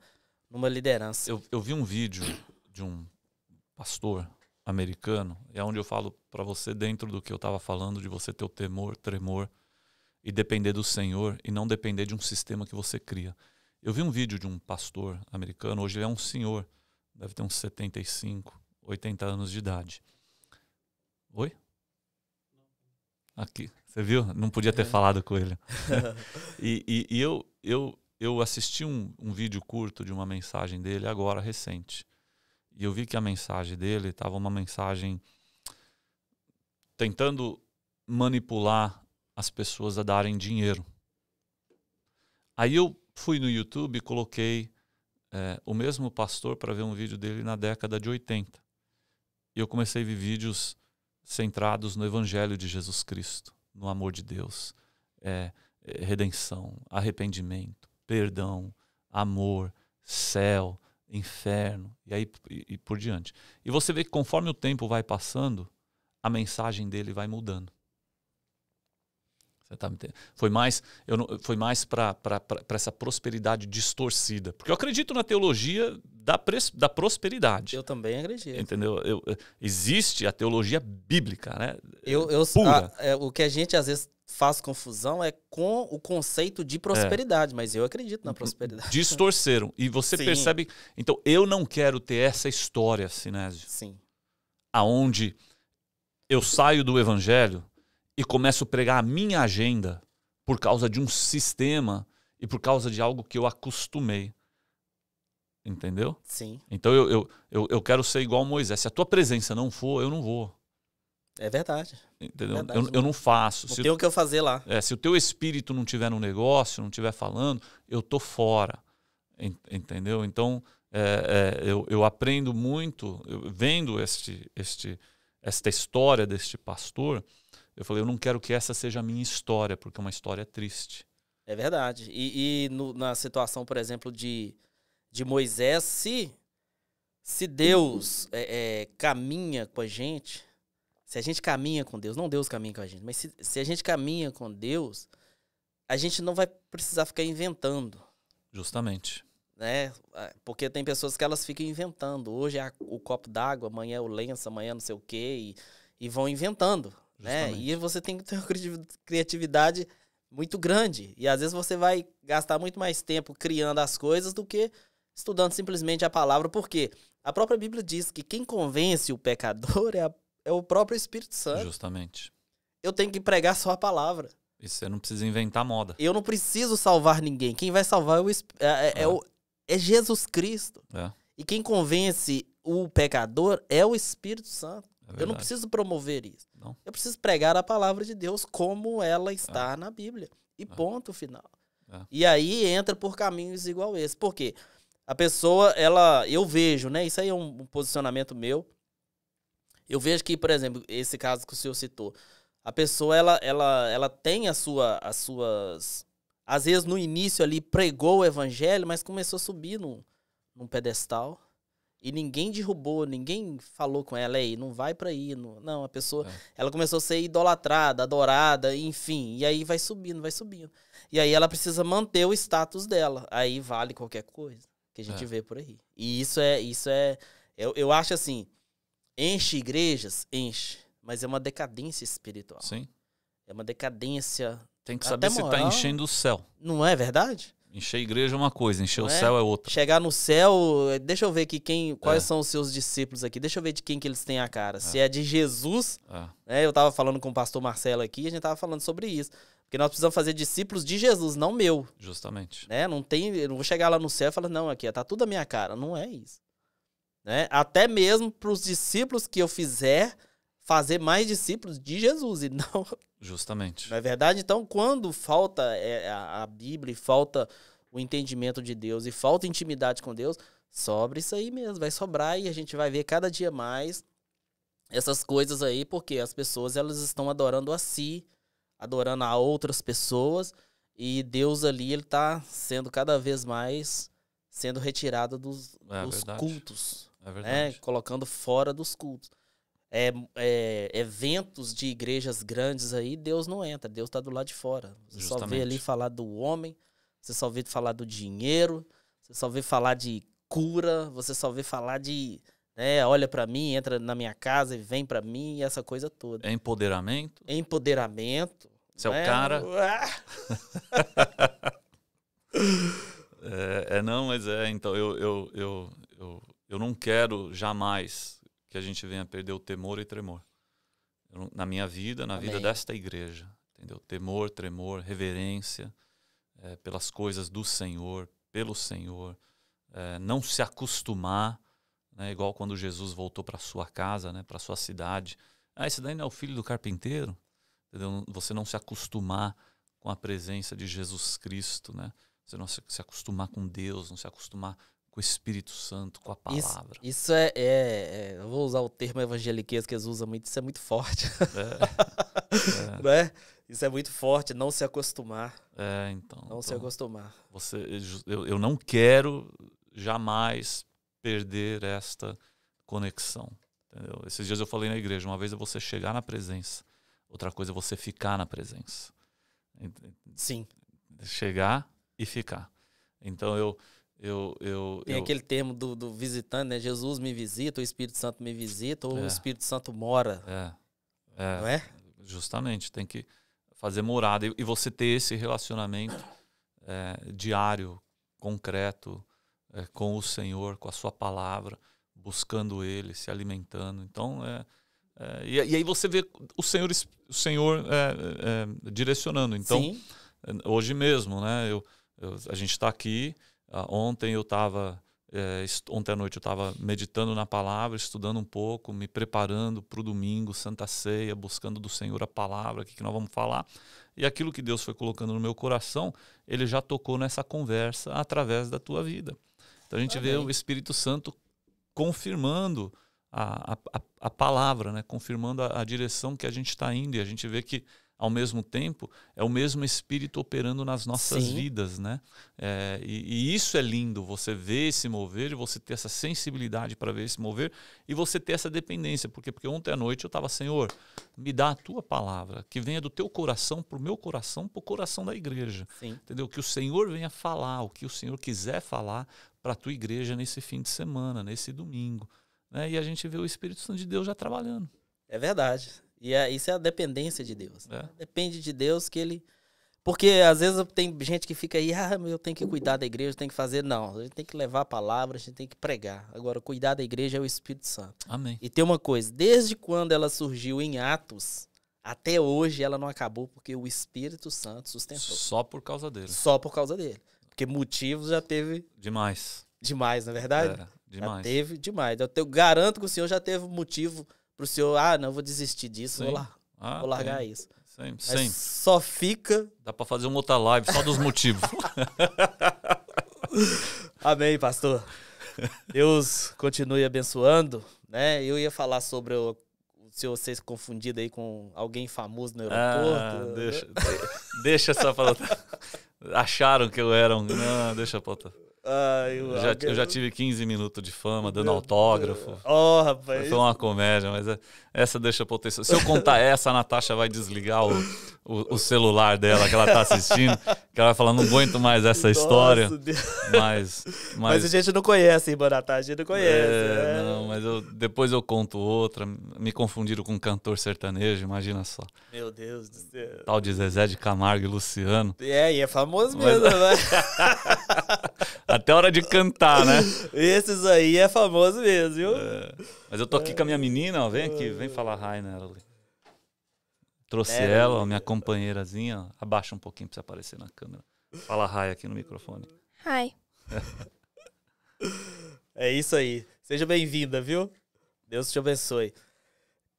numa liderança. Eu, eu vi um vídeo de um pastor americano, é onde eu falo para você, dentro do que eu estava falando, de você ter o temor, tremor e depender do Senhor e não depender de um sistema que você cria. Eu vi um vídeo de um pastor americano, hoje ele é um senhor, deve ter uns 75, 80 anos de idade. Oi? Aqui, você viu? Não podia ter é. falado com ele. e, e, e eu, eu, eu assisti um, um vídeo curto de uma mensagem dele agora, recente. E eu vi que a mensagem dele estava uma mensagem tentando manipular as pessoas a darem dinheiro. Aí eu fui no YouTube e coloquei é, o mesmo pastor para ver um vídeo dele na década de 80. E eu comecei a ver vídeos centrados no Evangelho de Jesus Cristo, no amor de Deus, é, redenção, arrependimento, perdão, amor, céu, inferno e aí e, e por diante. E você vê que conforme o tempo vai passando, a mensagem dele vai mudando. Tá foi mais, eu não, foi mais para essa prosperidade distorcida. Porque eu acredito na teologia da, pres, da prosperidade. Eu também acredito. Entendeu? Eu, existe a teologia bíblica, né? Eu, eu, Pura. A, é, o que a gente às vezes faz confusão é com o conceito de prosperidade, é. mas eu acredito na prosperidade. Distorceram. E você Sim. percebe. Então, eu não quero ter essa história, Sinésio. Sim. Aonde eu saio do evangelho e começo a pregar a minha agenda por causa de um sistema e por causa de algo que eu acostumei. Entendeu? Sim. Então eu, eu, eu, eu quero ser igual Moisés. Se a tua presença não for, eu não vou. É verdade. Entendeu? É verdade, eu, não, eu não faço. Não tem o que eu fazer lá. É, se o teu espírito não tiver no negócio, não tiver falando, eu tô fora. Entendeu? Então é, é, eu, eu aprendo muito, eu, vendo este, este, esta história deste pastor, eu falei, eu não quero que essa seja a minha história, porque é uma história triste. É verdade. E, e no, na situação, por exemplo, de, de Moisés, se, se Deus é, é, caminha com a gente, se a gente caminha com Deus, não Deus caminha com a gente, mas se, se a gente caminha com Deus, a gente não vai precisar ficar inventando. Justamente. Né? Ah, porque tem pessoas que elas ficam inventando. Hoje é o copo d'água, amanhã é o lenço, amanhã é não sei o quê, e, e vão inventando né? E você tem que ter uma criatividade muito grande. E às vezes você vai gastar muito mais tempo criando as coisas do que estudando simplesmente a palavra, porque a própria Bíblia diz que quem convence o pecador é, a, é o próprio Espírito Santo. Justamente. Eu tenho que pregar só a palavra. E você não precisa inventar moda. Eu não preciso salvar ninguém. Quem vai salvar é, o, é, é. é, é. é Jesus Cristo. É. E quem convence o pecador é o Espírito Santo. É eu não preciso promover isso. Não. Eu preciso pregar a palavra de Deus como ela está é. na Bíblia. E é. ponto final. E aí entra por caminhos igual esse. Por quê? A pessoa, ela. Eu vejo, né? Isso aí é um, um posicionamento meu. Eu vejo que, por exemplo, esse caso que o senhor citou, a pessoa ela ela ela tem a sua as suas às vezes no início ali pregou o evangelho, mas começou a subir num, num pedestal. E ninguém derrubou, ninguém falou com ela aí, não vai para aí. Não, não, a pessoa, é. ela começou a ser idolatrada, adorada, enfim. E aí vai subindo, vai subindo. E aí ela precisa manter o status dela. Aí vale qualquer coisa que a gente é. vê por aí. E isso é, isso é, eu, eu acho assim, enche igrejas, enche, mas é uma decadência espiritual. Sim. É uma decadência. Tem que saber se está tá enchendo o céu. Não é verdade? Encher a igreja é uma coisa, encher não o é? céu é outra. Chegar no céu, deixa eu ver aqui quem, quais é. são os seus discípulos aqui. Deixa eu ver de quem que eles têm a cara. Se é, é de Jesus, é. né? Eu tava falando com o pastor Marcelo aqui, a gente tava falando sobre isso. Porque nós precisamos fazer discípulos de Jesus, não meu. Justamente. Né? Não tem, eu não vou chegar lá no céu e falar, não, aqui tá tudo a minha cara. Não é isso. Né? Até mesmo para os discípulos que eu fizer, fazer mais discípulos de Jesus e não Justamente. Não é verdade? Então, quando falta é, a Bíblia, falta o entendimento de Deus e falta intimidade com Deus, sobra isso aí mesmo, vai sobrar e a gente vai ver cada dia mais essas coisas aí, porque as pessoas elas estão adorando a si, adorando a outras pessoas, e Deus ali ele está sendo cada vez mais sendo retirado dos, é, dos cultos, é né? colocando fora dos cultos é, é, eventos de igrejas grandes aí, Deus não entra, Deus está do lado de fora. Você Justamente. só vê ali falar do homem, você só vê falar do dinheiro, você só vê falar de cura, você só vê falar de né, olha para mim, entra na minha casa e vem para mim, e essa coisa toda. É empoderamento? empoderamento. Você é o né? cara. é, é, não, mas é, então eu, eu, eu, eu, eu não quero jamais que a gente venha perder o temor e tremor. na minha vida, na Amém. vida desta igreja, entendeu? Temor, tremor, reverência é, pelas coisas do Senhor, pelo Senhor, é, não se acostumar, né, igual quando Jesus voltou para sua casa, né, para sua cidade. Ah, esse daí não é o filho do carpinteiro? Entendeu? Você não se acostumar com a presença de Jesus Cristo, né? Você não se acostumar com Deus, não se acostumar com o Espírito Santo, com a palavra. Isso, isso é, é, é, eu vou usar o termo evangeliquez que eles usam muito, isso é muito forte. É, né? Isso é muito forte, não se acostumar. É, então. Não então, se acostumar. Você, eu, eu não quero jamais perder esta conexão. Entendeu? Esses dias eu falei na igreja, uma vez é você chegar na presença, outra coisa é você ficar na presença. Sim. Chegar e ficar. Então eu eu, eu, Tem eu... aquele termo do, do visitante, né? Jesus me visita, o Espírito Santo me visita, ou é. o Espírito Santo mora. É. é. Não é? Justamente, tem que fazer morada. E, você ter esse relacionamento é, diário, concreto, é, com o Senhor, com a sua palavra, buscando Ele, se alimentando. Então, é, é e, e, aí você vê o Senhor, o Senhor é, direcionando. Então, Sim. hoje mesmo, né? Eu, eu a gente está aqui Uh, ontem eu estava, eh, ontem à noite eu estava meditando na palavra, estudando um pouco, me preparando para o domingo, Santa Ceia, buscando do Senhor a palavra, o que, que nós vamos falar. E aquilo que Deus foi colocando no meu coração, Ele já tocou nessa conversa através da tua vida. Então a gente Amém. vê o Espírito Santo confirmando a, a, a palavra, né? confirmando a, a direção que a gente está indo. E a gente vê que ao mesmo tempo, é o mesmo Espírito operando nas nossas Sim. vidas, né? É, e, e, isso é lindo, você ver esse mover, você ter essa sensibilidade para ver esse mover e você ter essa dependência. Porque, porque ontem à noite eu estava, Senhor, me dá a tua palavra, que venha do teu coração para o meu coração, para o coração da igreja. Sim. Entendeu? Que o Senhor venha falar, o que o Senhor quiser falar para a tua igreja nesse fim de semana, nesse domingo. Né? E a gente vê o Espírito Santo de Deus já trabalhando. É verdade. E é, isso é a dependência de Deus. Né? É. Depende de Deus que ele. Porque às vezes tem gente que fica aí, ah, eu tenho que cuidar da igreja, eu tenho que fazer. Não, a gente tem que levar a palavra, a gente tem que pregar. Agora, cuidar da igreja é o Espírito Santo. Amém. E tem uma coisa, desde quando ela surgiu em Atos, até hoje ela não acabou porque o Espírito Santo sustentou. Só por causa dele. Só por causa dele. Porque motivos já teve. Demais. Demais, na é verdade? Era. Demais. Já teve demais. Eu, te, eu garanto que o senhor já teve motivo pro senhor, ah, não, vou desistir disso, vou lá. Ah, vou largar isso. Sempre, Mas sempre. Só fica. Dá para fazer uma outra live só dos motivos. Amém, pastor. Deus continue abençoando, né? Eu ia falar sobre o, se vocês confundido aí com alguém famoso no aeroporto. Ah, deixa, deixa essa falta. Acharam que eu era um. Não, deixa a pauta. Ai, eu, já, eu já tive 15 minutos de fama dando Meu autógrafo. Ó, oh, rapaz. Foi uma comédia, mas é, essa deixa potencial. Se eu contar essa, a Natasha vai desligar o, o, o, celular dela que ela tá assistindo. Que ela vai falar, não aguento mais essa história. Mas, mas... mas a gente não conhece, boa Natasha, a gente não conhece. É, é. Não, mas eu, depois eu conto outra. Me confundiram com um cantor sertanejo, imagina só. Meu Deus do céu. Tal de Zezé de Camargo e Luciano. É, e é famoso mesmo, né? Até a hora de cantar, né? Esses aí é famoso mesmo, viu? É. Mas eu tô aqui com a minha menina, ó, vem aqui, vem falar hi nela. Trouxe é, ela, ó, minha companheirazinha, ó, abaixa um pouquinho pra você aparecer na câmera. Fala hi aqui no microfone. Hi. É isso aí. Seja bem-vinda, viu? Deus te abençoe.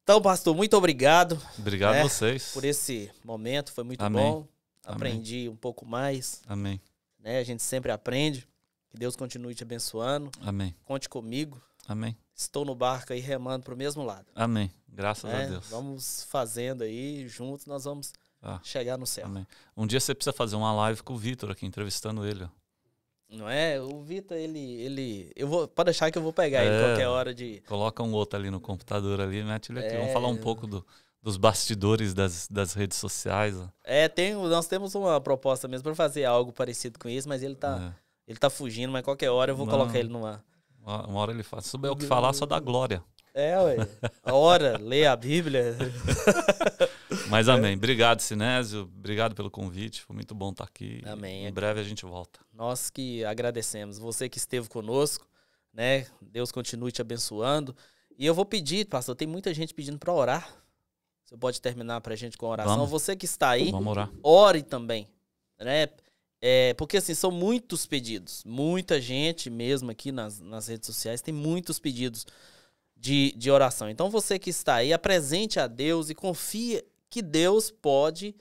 Então, pastor, muito obrigado. Obrigado a né, vocês. Por esse momento, foi muito Amém. bom. Aprendi Amém. um pouco mais. Amém. Né, a gente sempre aprende. Que Deus continue te abençoando. Amém. Conte comigo. Amém. Estou no barco aí remando para o mesmo lado. Amém. Graças é, a Deus. Vamos fazendo aí, juntos nós vamos ah, chegar no céu. Amém. Um dia você precisa fazer uma live com o Vitor aqui, entrevistando ele. Não é? O Vitor, ele, ele. Eu vou, pode deixar que eu vou pegar é, ele qualquer hora de. Coloca um outro ali no computador ali, mete ele aqui. É... Vamos falar um pouco do, dos bastidores das, das redes sociais. É, tem, nós temos uma proposta mesmo para fazer algo parecido com isso, mas ele tá é. Ele tá fugindo, mas qualquer hora eu vou Não. colocar ele no ar. Uma hora ele fala, se souber o que falar, só dá glória. É, ué. A hora, lê a Bíblia. Mas amém. Obrigado, Sinésio. Obrigado pelo convite. Foi muito bom estar tá aqui. Amém. Em breve a gente volta. Nós que agradecemos. Você que esteve conosco, né? Deus continue te abençoando. E eu vou pedir, pastor, tem muita gente pedindo para orar. Você pode terminar para a gente com oração. Vamos. Você que está aí, Vamos orar. ore também. Né? É, porque assim, são muitos pedidos. Muita gente mesmo aqui nas, nas redes sociais tem muitos pedidos de, de oração. Então você que está aí, apresente a Deus e confie que Deus pode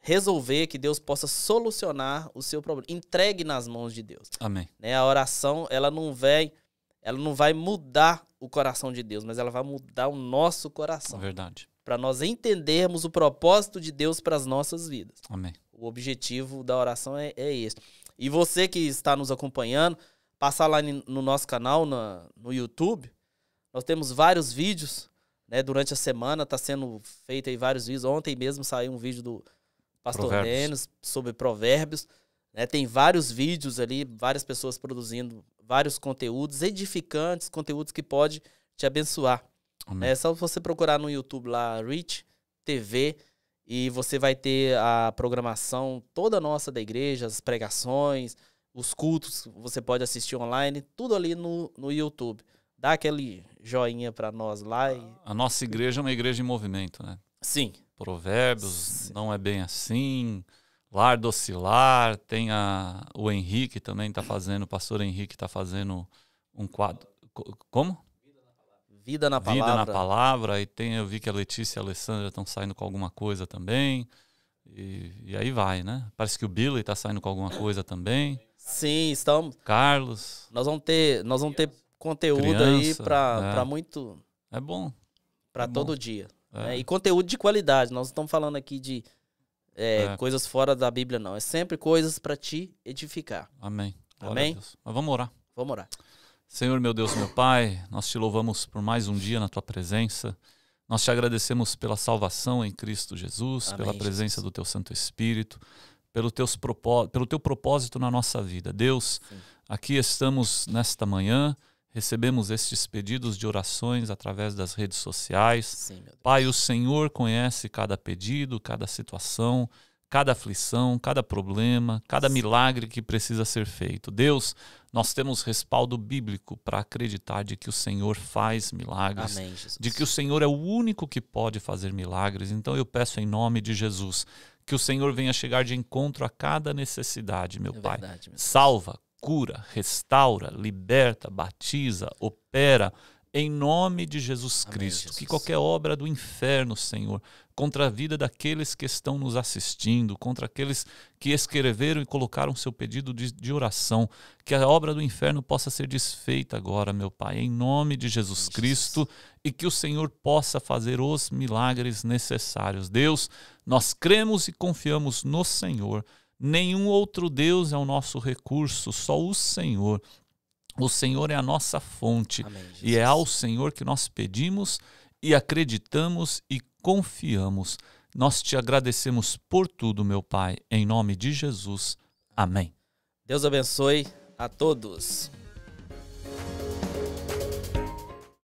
resolver, que Deus possa solucionar o seu problema. Entregue nas mãos de Deus. Amém. Né? A oração, ela não vem, ela não vai mudar o coração de Deus, mas ela vai mudar o nosso coração. Verdade. Para nós entendermos o propósito de Deus para as nossas vidas. Amém. O objetivo da oração é, é esse. E você que está nos acompanhando, passar lá no nosso canal, na, no YouTube. Nós temos vários vídeos né, durante a semana, está sendo feito aí vários vídeos. Ontem mesmo saiu um vídeo do Pastor provérbios. Denis sobre provérbios. Né, tem vários vídeos ali, várias pessoas produzindo vários conteúdos edificantes, conteúdos que pode te abençoar. É só você procurar no YouTube lá, Rich TV, e você vai ter a programação toda nossa da igreja, as pregações, os cultos, você pode assistir online, tudo ali no, no YouTube. Dá aquele joinha para nós lá. E... A nossa igreja é uma igreja em movimento, né? Sim. Provérbios, Sim. não é bem assim. Lar Docilar, tem a, o Henrique também está fazendo, o pastor Henrique está fazendo um quadro. Como? Vida na Palavra. Vida na Palavra. E tem, eu vi que a Letícia e a Alessandra estão saindo com alguma coisa também. E, e aí vai, né? Parece que o Billy está saindo com alguma coisa também. Sim, estamos. Carlos. Nós vamos ter, nós vamos ter conteúdo criança, aí para é. muito. É bom. Para é todo bom. dia. É. Né? E conteúdo de qualidade. Nós não estamos falando aqui de é, é. coisas fora da Bíblia, não. É sempre coisas para te edificar. Amém. Glória Amém. Mas vamos orar. Vamos orar. Senhor, meu Deus, meu Pai, nós te louvamos por mais um dia na tua presença. Nós te agradecemos pela salvação em Cristo Jesus, Amém, pela presença Jesus. do teu Santo Espírito, pelo, teus propós pelo teu propósito na nossa vida. Deus, Sim. aqui estamos nesta manhã, recebemos estes pedidos de orações através das redes sociais. Sim, Pai, o Senhor conhece cada pedido, cada situação cada aflição, cada problema, cada milagre que precisa ser feito. Deus, nós temos respaldo bíblico para acreditar de que o Senhor faz milagres, Amém, de que o Senhor é o único que pode fazer milagres. Então eu peço em nome de Jesus que o Senhor venha chegar de encontro a cada necessidade, meu é Pai. Verdade, meu Salva, cura, restaura, liberta, batiza, opera em nome de Jesus Amém, Cristo. Jesus. Que qualquer obra do inferno, Senhor, contra a vida daqueles que estão nos assistindo, contra aqueles que escreveram e colocaram seu pedido de, de oração, que a obra do inferno possa ser desfeita agora, meu Pai, em nome de Jesus Amém, Cristo, Jesus. e que o Senhor possa fazer os milagres necessários. Deus, nós cremos e confiamos no Senhor. Nenhum outro Deus é o nosso recurso, só o Senhor. O Senhor é a nossa fonte Amém, e é ao Senhor que nós pedimos e acreditamos e confiamos. Nós te agradecemos por tudo, meu Pai, em nome de Jesus. Amém. Deus abençoe a todos.